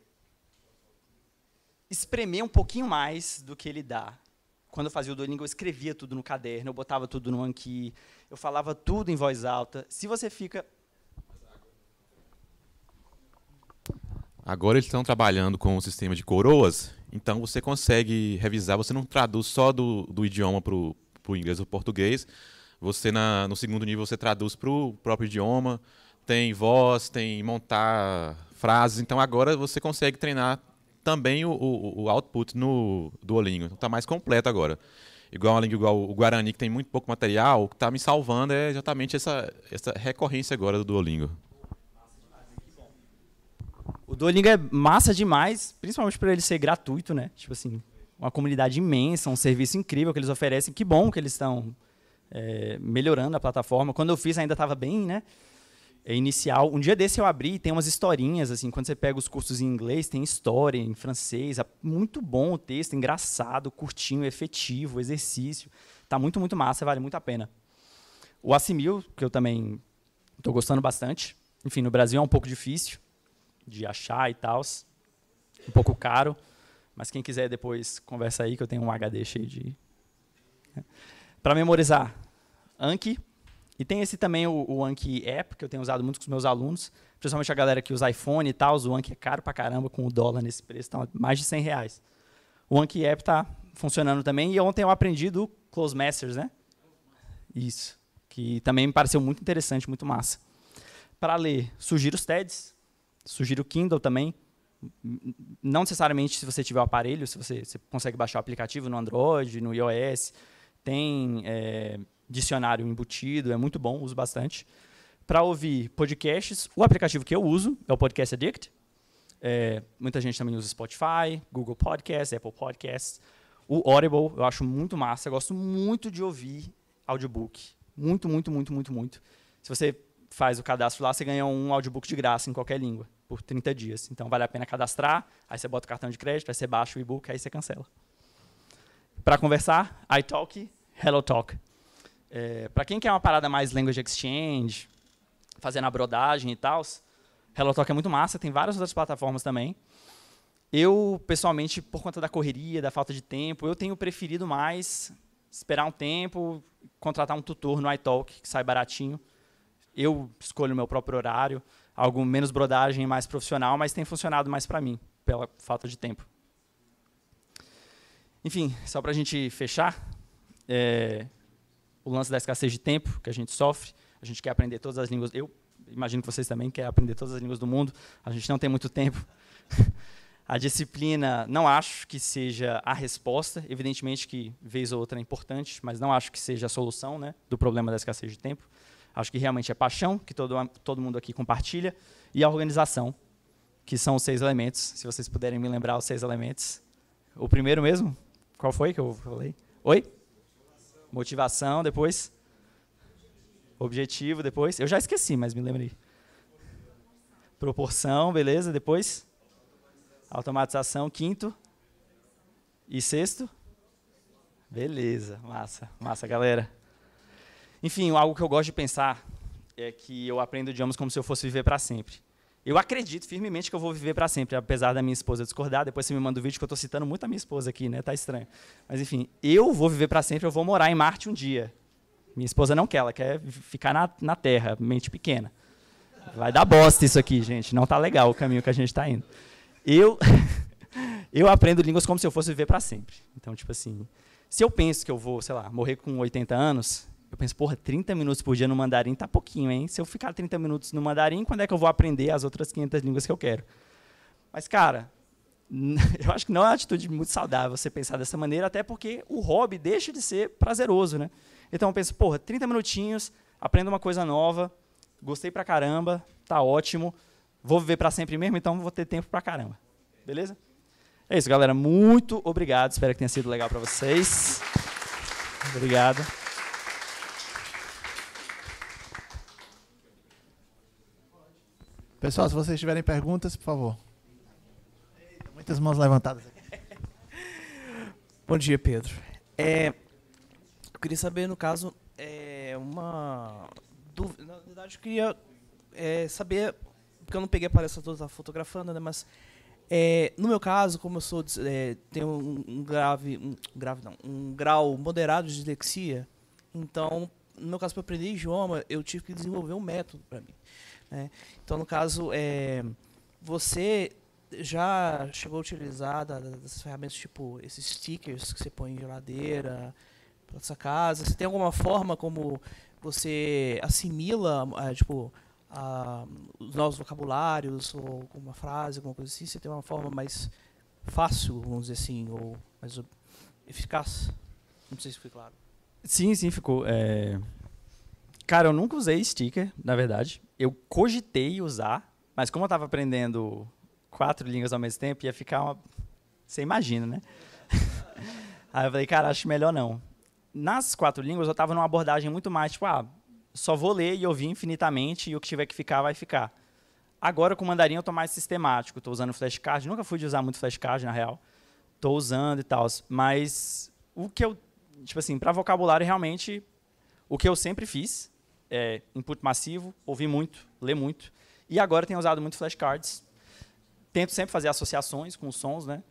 espremer um pouquinho mais do que ele dá. Quando eu fazia o Duolingo, eu escrevia tudo no caderno, eu botava tudo no Anki, eu falava tudo em voz alta. Se você fica. Agora eles estão trabalhando com o sistema de coroas, então você consegue revisar, você não traduz só do, do idioma para o inglês ou português, você na, no segundo nível você traduz para o próprio idioma, tem voz, tem montar frases. Então agora você consegue treinar também o, o, o output no Duolingo. está então, tá mais completo agora. Igual uma língua igual o Guarani, que tem muito pouco material, o que está me salvando é exatamente essa, essa recorrência agora do Duolingo. O Duolingo é massa demais, principalmente por ele ser gratuito, né? Tipo assim, uma comunidade imensa, um serviço incrível que eles oferecem. Que bom que eles estão é, melhorando a plataforma. Quando eu fiz ainda estava bem, né? É inicial. Um dia desse eu abri e tem umas historinhas, assim, quando você pega os cursos em inglês, tem história, em francês. É muito bom o texto, engraçado, curtinho, efetivo, exercício. Tá muito, muito massa, vale muito a pena. O Assimil, que eu também estou gostando bastante. Enfim, no Brasil é um pouco difícil de achar e tal. Um pouco caro. Mas quem quiser depois conversa aí, que eu tenho um HD cheio de. Né? para memorizar Anki. E tem esse também, o, o, Anki App, que eu tenho usado muito com os meus alunos, principalmente a galera que usa iPhone e tal, o Anki é caro pra caramba com o dólar nesse preço, tá mais de 100 reais. O Anki App tá funcionando também, e ontem eu aprendi do Close Masters, né? Isso, que também me pareceu muito interessante, muito massa. Para ler, sugiro os TEDs, sugiro o Kindle também, não necessariamente se você tiver o aparelho, se você, você consegue baixar o aplicativo no Android, no iOS, tem é, dicionário embutido, é muito bom, uso bastante. Para ouvir podcasts, o aplicativo que eu uso é o Podcast Addict. É, muita gente também usa Spotify, Google Podcasts, Apple Podcasts. O Audible eu acho muito massa, eu gosto muito de ouvir audiobook. Muito, muito, muito, muito, muito. Se você faz o cadastro lá, você ganha um audiobook de graça em qualquer língua, por 30 dias. Então vale a pena cadastrar, aí você bota o cartão de crédito, aí você baixa o e-book, aí você cancela. Para conversar, iTalk HelloTalk. É, para quem quer uma parada mais language exchange, fazendo a brodagem e tal, HelloTalk é muito massa, tem várias outras plataformas também. Eu, pessoalmente, por conta da correria, da falta de tempo, eu tenho preferido mais esperar um tempo, contratar um tutor no iTalk, que sai baratinho. Eu escolho o meu próprio horário, algo menos brodagem, mais profissional, mas tem funcionado mais para mim, pela falta de tempo. Enfim, só para a gente fechar, é, o lance da escassez de tempo que a gente sofre. A gente quer aprender todas as línguas. Eu imagino que vocês também querem aprender todas as línguas do mundo. A gente não tem muito tempo. a disciplina, não acho que seja a resposta. Evidentemente que vez ou outra é importante, mas não acho que seja a solução né, do problema da escassez de tempo. Acho que realmente é paixão, que todo, todo mundo aqui compartilha, e a organização, que são os seis elementos. Se vocês puderem me lembrar os seis elementos. O primeiro mesmo? Qual foi que eu falei? Oi? Motivação, depois. Objetivo, depois. Eu já esqueci, mas me lembrei. Proporção, beleza, depois. Automatização, quinto. E sexto. Beleza, massa, massa, galera. Enfim, algo que eu gosto de pensar é que eu aprendo idiomas como se eu fosse viver para sempre. Eu acredito firmemente que eu vou viver para sempre, apesar da minha esposa discordar. Depois você me manda o um vídeo que eu estou citando muito a minha esposa aqui, né? Tá estranho. Mas enfim, eu vou viver para sempre, eu vou morar em Marte um dia. Minha esposa não quer, ela quer ficar na, na Terra, mente pequena. Vai dar bosta isso aqui, gente. Não tá legal o caminho que a gente está indo. Eu eu aprendo línguas como se eu fosse viver para sempre. Então, tipo assim, se eu penso que eu vou, sei lá, morrer com 80 anos, eu penso, porra, 30 minutos por dia no mandarim tá pouquinho, hein? Se eu ficar 30 minutos no mandarim, quando é que eu vou aprender as outras 500 línguas que eu quero? Mas, cara, eu acho que não é uma atitude muito saudável você pensar dessa maneira, até porque o hobby deixa de ser prazeroso, né? Então eu penso, porra, 30 minutinhos, aprendo uma coisa nova, gostei pra caramba, tá ótimo, vou viver para sempre mesmo, então vou ter tempo pra caramba. Beleza? É isso, galera. Muito obrigado. Espero que tenha sido legal para vocês. Obrigado. Pessoal, se vocês tiverem perguntas, por favor. Eita, muitas mãos levantadas aqui. Bom dia, Pedro. É, eu queria saber, no caso, é, uma dúvida. Na verdade, eu queria é, saber, porque eu não peguei a palestra toda, fotografando, né, mas é, no meu caso, como eu sou é, tenho um, um grave, um, grave não, um grau moderado de dislexia, então no meu caso para aprender idioma eu tive que desenvolver um método para mim. Né? Então, no caso, é, você já chegou a utilizar das ferramentas tipo esses stickers que você põe em geladeira para sua casa? Você tem alguma forma como você assimila, é, tipo, a, os novos vocabulários ou alguma frase, alguma coisa assim? Você tem uma forma mais fácil, vamos dizer assim, ou mais eficaz? Não sei se foi claro. Sim, sim, ficou. É, Cara, eu nunca usei sticker, na verdade. Eu cogitei usar, mas como eu estava aprendendo quatro línguas ao mesmo tempo, ia ficar uma. Você imagina, né? Aí eu falei, cara, acho melhor não. Nas quatro línguas, eu estava numa abordagem muito mais tipo, ah, só vou ler e ouvir infinitamente e o que tiver que ficar, vai ficar. Agora com o mandarim eu estou mais sistemático, estou usando flashcard, nunca fui de usar muito flashcard na real. Estou usando e tal, mas o que eu, tipo assim, para vocabulário realmente o que eu sempre fiz, é, input massivo, ouvir muito, ler muito. E agora tenho usado muito flashcards. Tento sempre fazer associações com os sons, né?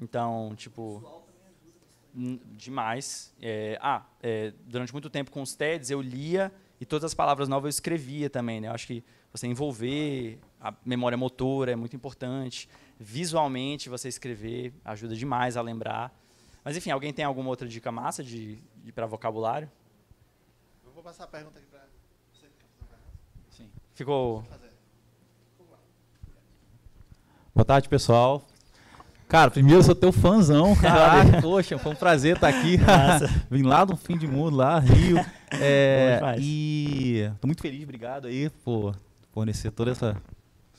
Então, tipo. Demais. É, ah, é, durante muito tempo com os TEDs eu lia e todas as palavras novas eu escrevia também, né? Eu acho que você envolver a memória motora é muito importante. Visualmente você escrever ajuda demais a lembrar. Mas enfim, alguém tem alguma outra dica massa de, de para vocabulário? vou passar a pergunta aqui para você Sim. Ficou. Boa tarde, pessoal. Cara, primeiro eu sou teu fãzão, cara. Ah, poxa, foi um prazer estar tá aqui. Vim lá do fim de mundo, lá, Rio. É, e tô muito feliz, obrigado aí por fornecer toda essa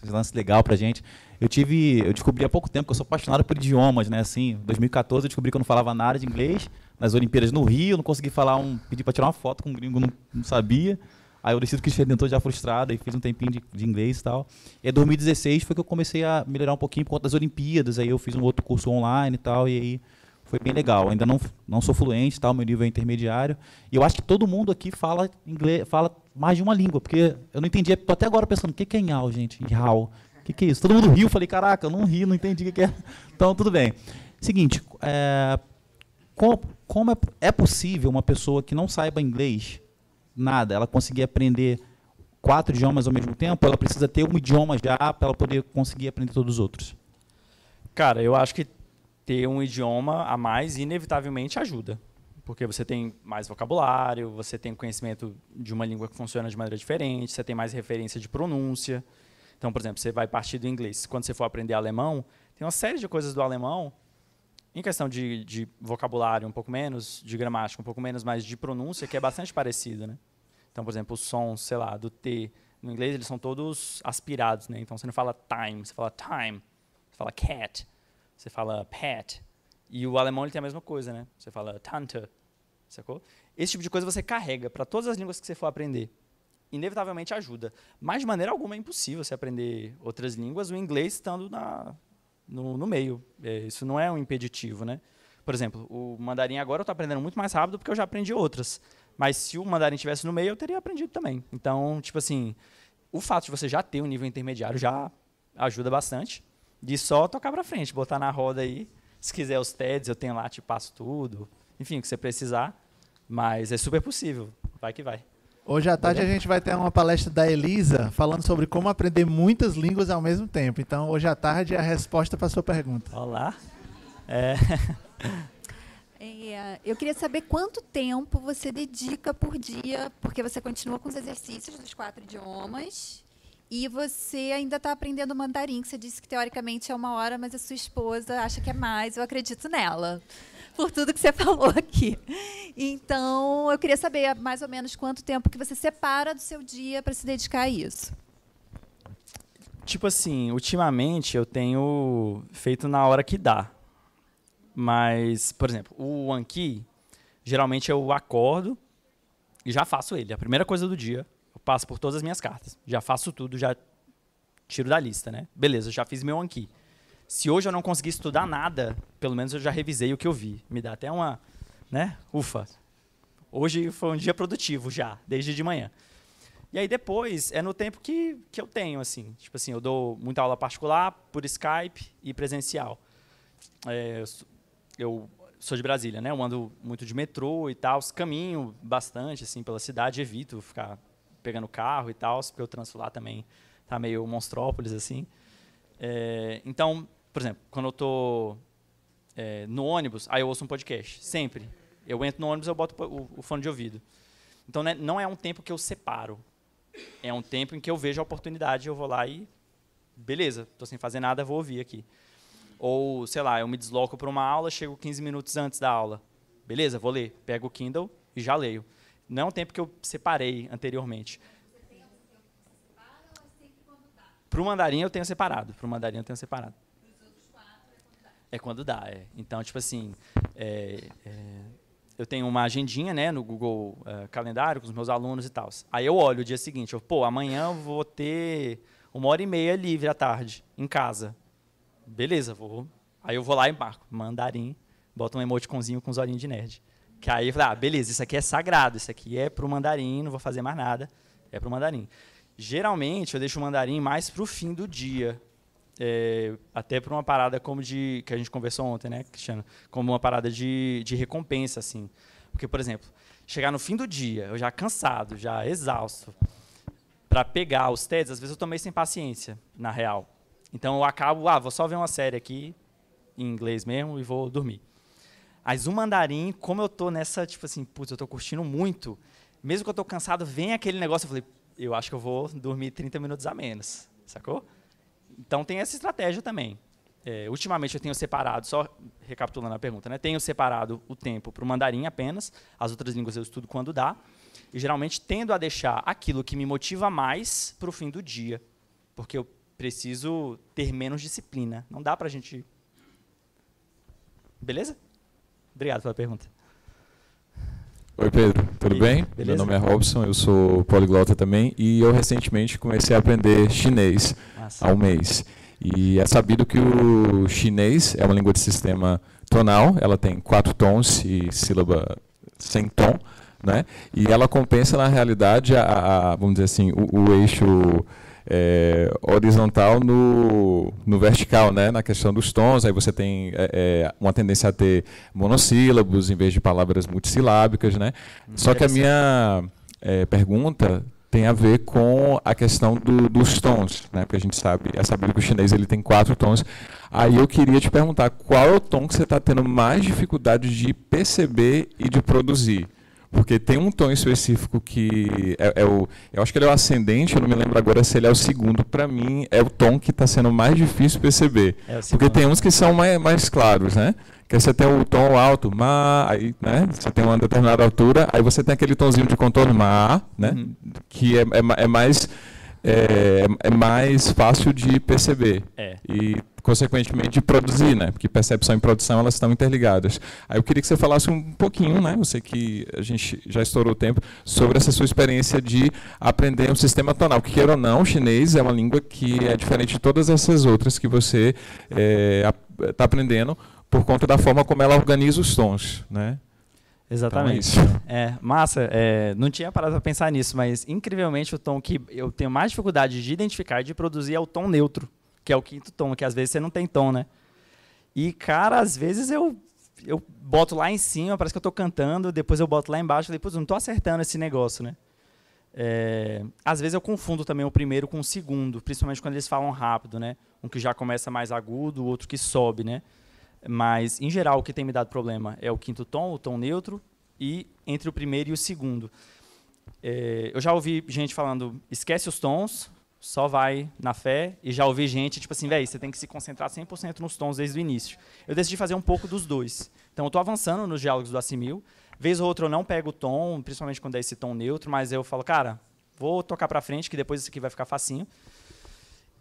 esse lance legal pra gente. Eu tive, eu descobri há pouco tempo que eu sou apaixonado por idiomas, né? Assim, em 2014 eu descobri que eu não falava nada de inglês nas Olimpíadas no Rio, não consegui falar um. Pedi para tirar uma foto com um gringo, não, não sabia. Aí eu decido que tentou já frustrado, aí fiz um tempinho de, de inglês e tal. E em 2016 foi que eu comecei a melhorar um pouquinho por conta das Olimpíadas, aí eu fiz um outro curso online e tal, e aí foi bem legal. Ainda não, não sou fluente, tal, tá, meu nível é intermediário. E eu acho que todo mundo aqui fala inglês, fala mais de uma língua, porque eu não entendi, tô até agora pensando, o que, que é inhal, gente? Inhal. O que, que é isso? Todo mundo riu, falei, caraca, eu não ri, não entendi o que, que é. Então, tudo bem. Seguinte, é, qual, como é, é possível uma pessoa que não saiba inglês, nada, ela conseguir aprender quatro idiomas ao mesmo tempo, ela precisa ter um idioma já para ela poder conseguir aprender todos os outros? Cara, eu acho que ter um idioma a mais inevitavelmente ajuda. Porque você tem mais vocabulário, você tem conhecimento de uma língua que funciona de maneira diferente, você tem mais referência de pronúncia. Então, por exemplo, você vai partir do inglês. Quando você for aprender alemão, tem uma série de coisas do alemão em questão de, de, vocabulário um pouco menos, de gramática um pouco menos, mas de pronúncia, que é bastante parecida, né? Então, por exemplo, o som, sei lá, do T no inglês, eles são todos aspirados, né? Então, você não fala time, você fala time, você fala cat, você fala pet. E o alemão ele tem a mesma coisa, né? Você fala tante, sacou? Esse tipo de coisa você carrega para todas as línguas que você for aprender. Inevitavelmente ajuda. Mas, de maneira alguma, é impossível você aprender outras línguas, o inglês estando na, no, no meio. É, isso não é um impeditivo, né? Por exemplo, o mandarim agora eu estou aprendendo muito mais rápido porque eu já aprendi outras. Mas se o mandarim tivesse no meio, eu teria aprendido também. Então, tipo assim, o fato de você já ter um nível intermediário já ajuda bastante. De só tocar para frente, botar na roda aí. Se quiser os TEDs, eu tenho lá, te passo tudo. Enfim, o que você precisar. Mas é super possível. Vai que vai. Hoje à tá tarde a gente vai ter uma palestra da Elisa falando sobre como aprender muitas línguas ao mesmo tempo. Então, hoje à tarde é a resposta para a sua pergunta. Olá. É... É, eu queria saber quanto tempo você dedica por dia, porque você continua com os exercícios dos quatro idiomas e você ainda está aprendendo mandarim, que você disse que teoricamente é uma hora, mas a sua esposa acha que é mais. Eu acredito nela por tudo que você falou aqui. Então, eu queria saber mais ou menos quanto tempo que você separa do seu dia para se dedicar a isso. Tipo assim, ultimamente eu tenho feito na hora que dá. Mas, por exemplo, o Anki, geralmente eu acordo e já faço ele. A primeira coisa do dia, eu passo por todas as minhas cartas. Já faço tudo, já tiro da lista, né? Beleza, já fiz meu Anki se hoje eu não conseguir estudar nada, pelo menos eu já revisei o que eu vi. Me dá até uma, né? Ufa. Hoje foi um dia produtivo já, desde de manhã. E aí depois é no tempo que, que eu tenho, assim. Tipo assim, eu dou muita aula particular, por Skype e presencial. É, eu sou de Brasília, né? Eu ando muito de metrô e tal, caminho bastante, assim, pela cidade, evito ficar pegando carro e tal, porque o trânsito lá também tá meio monstrópolis, assim. É, então, por exemplo, quando eu tô é, no ônibus, aí eu ouço um podcast. Sempre. Eu entro no ônibus, eu boto o, o fone de ouvido. Então, né, não é um tempo que eu separo. É um tempo em que eu vejo a oportunidade, eu vou lá e... Beleza, estou sem fazer nada, vou ouvir aqui. Ou, sei lá, eu me desloco para uma aula, chego 15 minutos antes da aula. Beleza, vou ler. Pego o Kindle e já leio. Não é um tempo que eu separei anteriormente. Para o é mandarim eu tenho separado. Para o mandarim eu tenho separado. É quando dá. É. Então, tipo assim, é, é, eu tenho uma agendinha né, no Google uh, Calendário com os meus alunos e tal. Aí eu olho o dia seguinte, eu, pô, amanhã eu vou ter uma hora e meia livre à tarde, em casa. Beleza, vou. Aí eu vou lá e marco mandarim, boto um emoticonzinho com os olhinhos de nerd. Que aí eu falo, ah, beleza, isso aqui é sagrado, isso aqui é pro mandarim, não vou fazer mais nada, é pro mandarim. Geralmente eu deixo o mandarim mais pro fim do dia, é, até para uma parada como de que a gente conversou ontem, né, Cristiano, como uma parada de, de recompensa assim, porque por exemplo, chegar no fim do dia, eu já cansado, já exausto, para pegar os TEDs, às vezes eu tomei sem paciência, na real. Então eu acabo, ah, vou só ver uma série aqui em inglês mesmo e vou dormir. Mas o mandarim, como eu tô nessa, tipo assim, putz, eu tô curtindo muito, mesmo que eu tô cansado, vem aquele negócio, eu falei, eu acho que eu vou dormir 30 minutos a menos, sacou? Então tem essa estratégia também. É, ultimamente eu tenho separado, só recapitulando a pergunta, né? Tenho separado o tempo para o mandarim apenas, as outras línguas eu estudo quando dá, e geralmente tendo a deixar aquilo que me motiva mais para o fim do dia, porque eu preciso ter menos disciplina. Não dá para a gente. Beleza? Obrigado pela pergunta. Oi Pedro, tudo e, bem? Beleza? Meu nome é Robson, eu sou poliglota também e eu recentemente comecei a aprender chinês. Ah ao mês. E é sabido que o chinês é uma língua de sistema tonal, ela tem quatro tons e sílaba sem tom, né? E ela compensa na realidade a, a vamos dizer assim, o, o eixo é, horizontal no, no vertical, né? na questão dos tons, aí você tem é, uma tendência a ter monossílabos em vez de palavras multissilábicas. Né? Só que a minha é, pergunta tem a ver com a questão do, dos tons, né? Porque a gente sabe, é sabido que o chinês ele tem quatro tons. Aí eu queria te perguntar qual é o tom que você está tendo mais dificuldade de perceber e de produzir. Porque tem um tom específico que é, é, o. Eu acho que ele é o ascendente, eu não me lembro agora se ele é o segundo. Para mim, é o tom que está sendo mais difícil perceber. É porque tem uns que são mais, mais claros, né? que você tem o tom alto, má, aí, né? Você tem uma determinada altura, aí você tem aquele tonzinho de contorno, má, né? Uhum. Que é, é, é mais é, é, mais fácil de perceber. É. E, consequentemente, de produzir, né? Porque percepção e produção, elas estão interligadas. Aí eu queria que você falasse um pouquinho, né? Eu sei que a gente já estourou o tempo, sobre essa sua experiência de aprender um sistema tonal. Que queira ou não, o chinês é uma língua que é diferente de todas essas outras que você está eh, aprendendo por conta da forma como ela organiza os tons, né? Exatamente. Então é, é, massa, é, não tinha parado para pensar nisso, mas incrivelmente o tom que eu tenho mais dificuldade de identificar e de produzir é o tom neutro, que é o quinto tom, que às vezes você não tem tom, né? E, cara, às vezes eu, eu boto lá em cima, parece que eu estou cantando, depois eu boto lá embaixo e depois não estou acertando esse negócio, né? É, às vezes eu confundo também o primeiro com o segundo, principalmente quando eles falam rápido, né? Um que já começa mais agudo, o outro que sobe, né? Mas, em geral, o que tem me dado problema é o quinto tom, o tom neutro, e entre o primeiro e o segundo. É, eu já ouvi gente falando, esquece os tons, só vai na fé. E já ouvi gente, tipo assim, velho, você tem que se concentrar 100% nos tons desde o início. Eu decidi fazer um pouco dos dois. Então, eu estou avançando nos diálogos do Assimil. Vez ou outra eu não pego o tom, principalmente quando é esse tom neutro, mas eu falo, cara, vou tocar para frente, que depois isso aqui vai ficar facinho.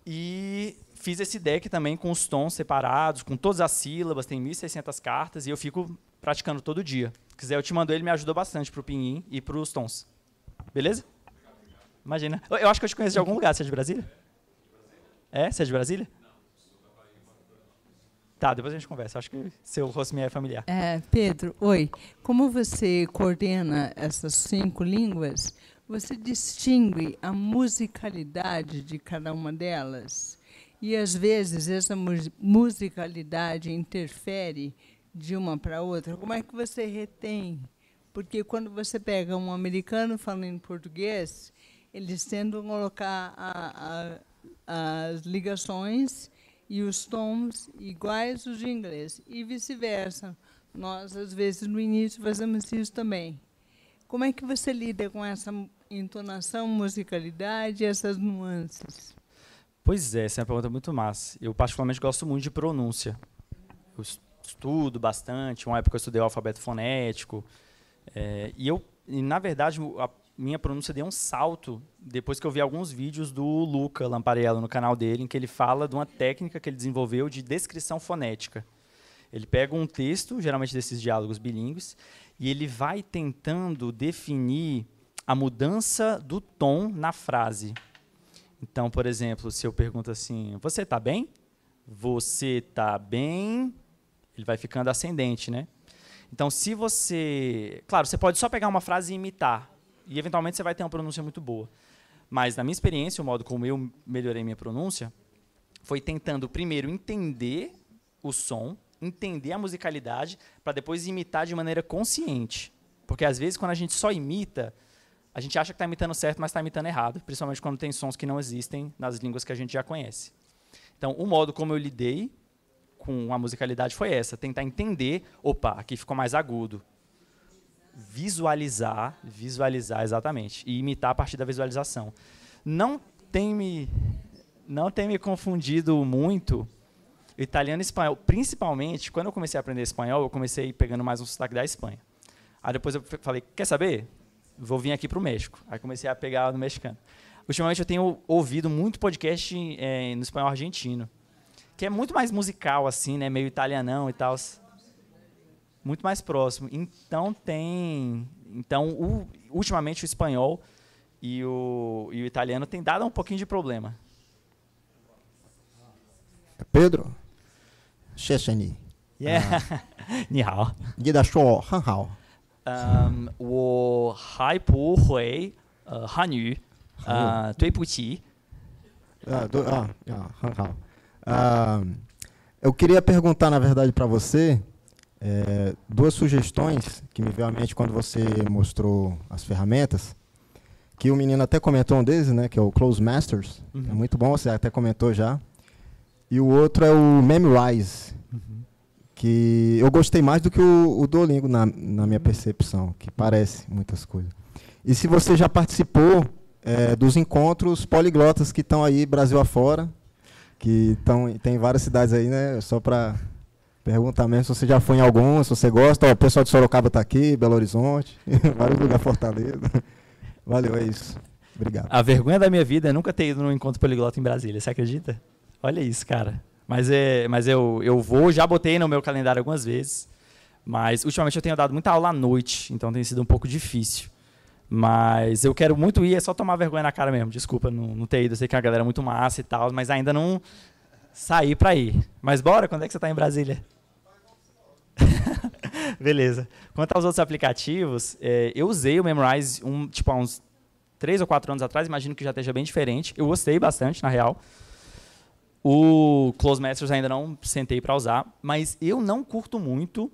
E fiz esse deck também com os tons separados, com todas as sílabas, tem 1.600 cartas e eu fico praticando todo dia. Se quiser, eu te mando ele, me ajudou bastante pro pinguim e pros tons. Beleza? Imagina. Eu acho que eu te conheço de algum lugar. Você é de Brasília? É? Você é de Brasília? Tá, depois a gente conversa. Acho que seu rosto me é familiar. É, Pedro, oi. Como você coordena essas cinco línguas, você distingue a musicalidade de cada uma delas? E às vezes essa musicalidade interfere de uma para outra. Como é que você retém? Porque quando você pega um americano falando em português, eles tentam colocar a, a, as ligações e os tons iguais aos de inglês e vice-versa. Nós, às vezes, no início, fazemos isso também. Como é que você lida com essa entonação, musicalidade e essas nuances? Pois é, essa é uma pergunta muito massa. Eu particularmente gosto muito de pronúncia. Eu estudo bastante, uma época eu estudei o alfabeto fonético. É, e eu, e na verdade, a minha pronúncia deu um salto depois que eu vi alguns vídeos do Luca Lamparello no canal dele, em que ele fala de uma técnica que ele desenvolveu de descrição fonética. Ele pega um texto, geralmente desses diálogos bilíngues, e ele vai tentando definir a mudança do tom na frase. Então, por exemplo, se eu pergunto assim: Você está bem? Você está bem? Ele vai ficando ascendente, né? Então, se você. Claro, você pode só pegar uma frase e imitar. E eventualmente você vai ter uma pronúncia muito boa. Mas, na minha experiência, o modo como eu melhorei minha pronúncia foi tentando primeiro entender o som, entender a musicalidade, para depois imitar de maneira consciente. Porque, às vezes, quando a gente só imita, a gente acha que está imitando certo, mas está imitando errado, principalmente quando tem sons que não existem nas línguas que a gente já conhece. Então, o modo como eu lidei com a musicalidade foi essa, tentar entender, opa, aqui ficou mais agudo. Visualizar, visualizar exatamente, e imitar a partir da visualização. Não tem me não tem me confundido muito italiano e espanhol, principalmente quando eu comecei a aprender espanhol, eu comecei pegando mais um sotaque da Espanha. Aí depois eu falei, quer saber? vou vir aqui para o México. Aí comecei a pegar no mexicano. Ultimamente eu tenho ouvido muito podcast é, no espanhol argentino, que é muito mais musical, assim, né? Meio italianão e tal. Muito mais próximo. Então tem. Então, o, ultimamente o espanhol e o, e o italiano tem dado um pouquinho de problema. É Pedro? Checheni. Yeah. Ah. Ni hao. Ni da shou, han hao. Ah, ah, ah, eu queria perguntar, na verdade, para você é, duas sugestões que me veio à mente quando você mostrou as ferramentas. Que o menino até comentou um deles, né? Que é o Close Masters. Uhum. É muito bom, você até comentou já. E o outro é o Memrise. Uhum que eu gostei mais do que o, o Duolingo, na, na minha percepção, que parece muitas coisas. E se você já participou é, dos encontros poliglotas que estão aí Brasil afora, que tão, tem várias cidades aí, né? Só para perguntar mesmo se você já foi em algum, se você gosta. Ó, o pessoal de Sorocaba está aqui, Belo Horizonte, vários lugares, Fortaleza. Valeu, é isso. Obrigado. A vergonha da minha vida é nunca ter ido num encontro poliglota em Brasília, você acredita? Olha isso, cara. Mas, é, mas eu, eu vou, já botei no meu calendário algumas vezes. Mas ultimamente eu tenho dado muita aula à noite, então tem sido um pouco difícil. Mas eu quero muito ir, é só tomar vergonha na cara mesmo. Desculpa não, não ter ido, eu sei que é a galera é muito massa e tal, mas ainda não saí para ir. Mas bora, quando é que você está em Brasília? Beleza. Quanto aos outros aplicativos, é, eu usei o Memrise um, tipo, há uns três ou quatro anos atrás, imagino que já esteja bem diferente. Eu gostei bastante, na real. O Close Masters ainda não sentei para usar, mas eu não curto muito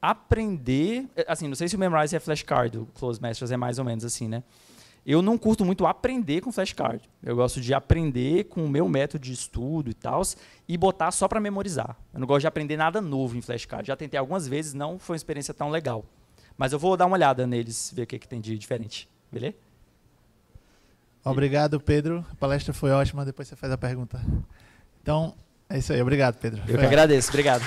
aprender. Assim, não sei se o Memorize é flashcard, o Close Masters é mais ou menos assim, né? Eu não curto muito aprender com flashcard. Eu gosto de aprender com o meu método de estudo e tal, e botar só para memorizar. Eu não gosto de aprender nada novo em flashcard. Já tentei algumas vezes, não foi uma experiência tão legal. Mas eu vou dar uma olhada neles, ver o que, que tem de diferente. Beleza? Obrigado, Pedro. A palestra foi ótima. Depois você faz a pergunta. Então, é isso aí. Obrigado, Pedro. Eu Foi. que agradeço. Obrigado.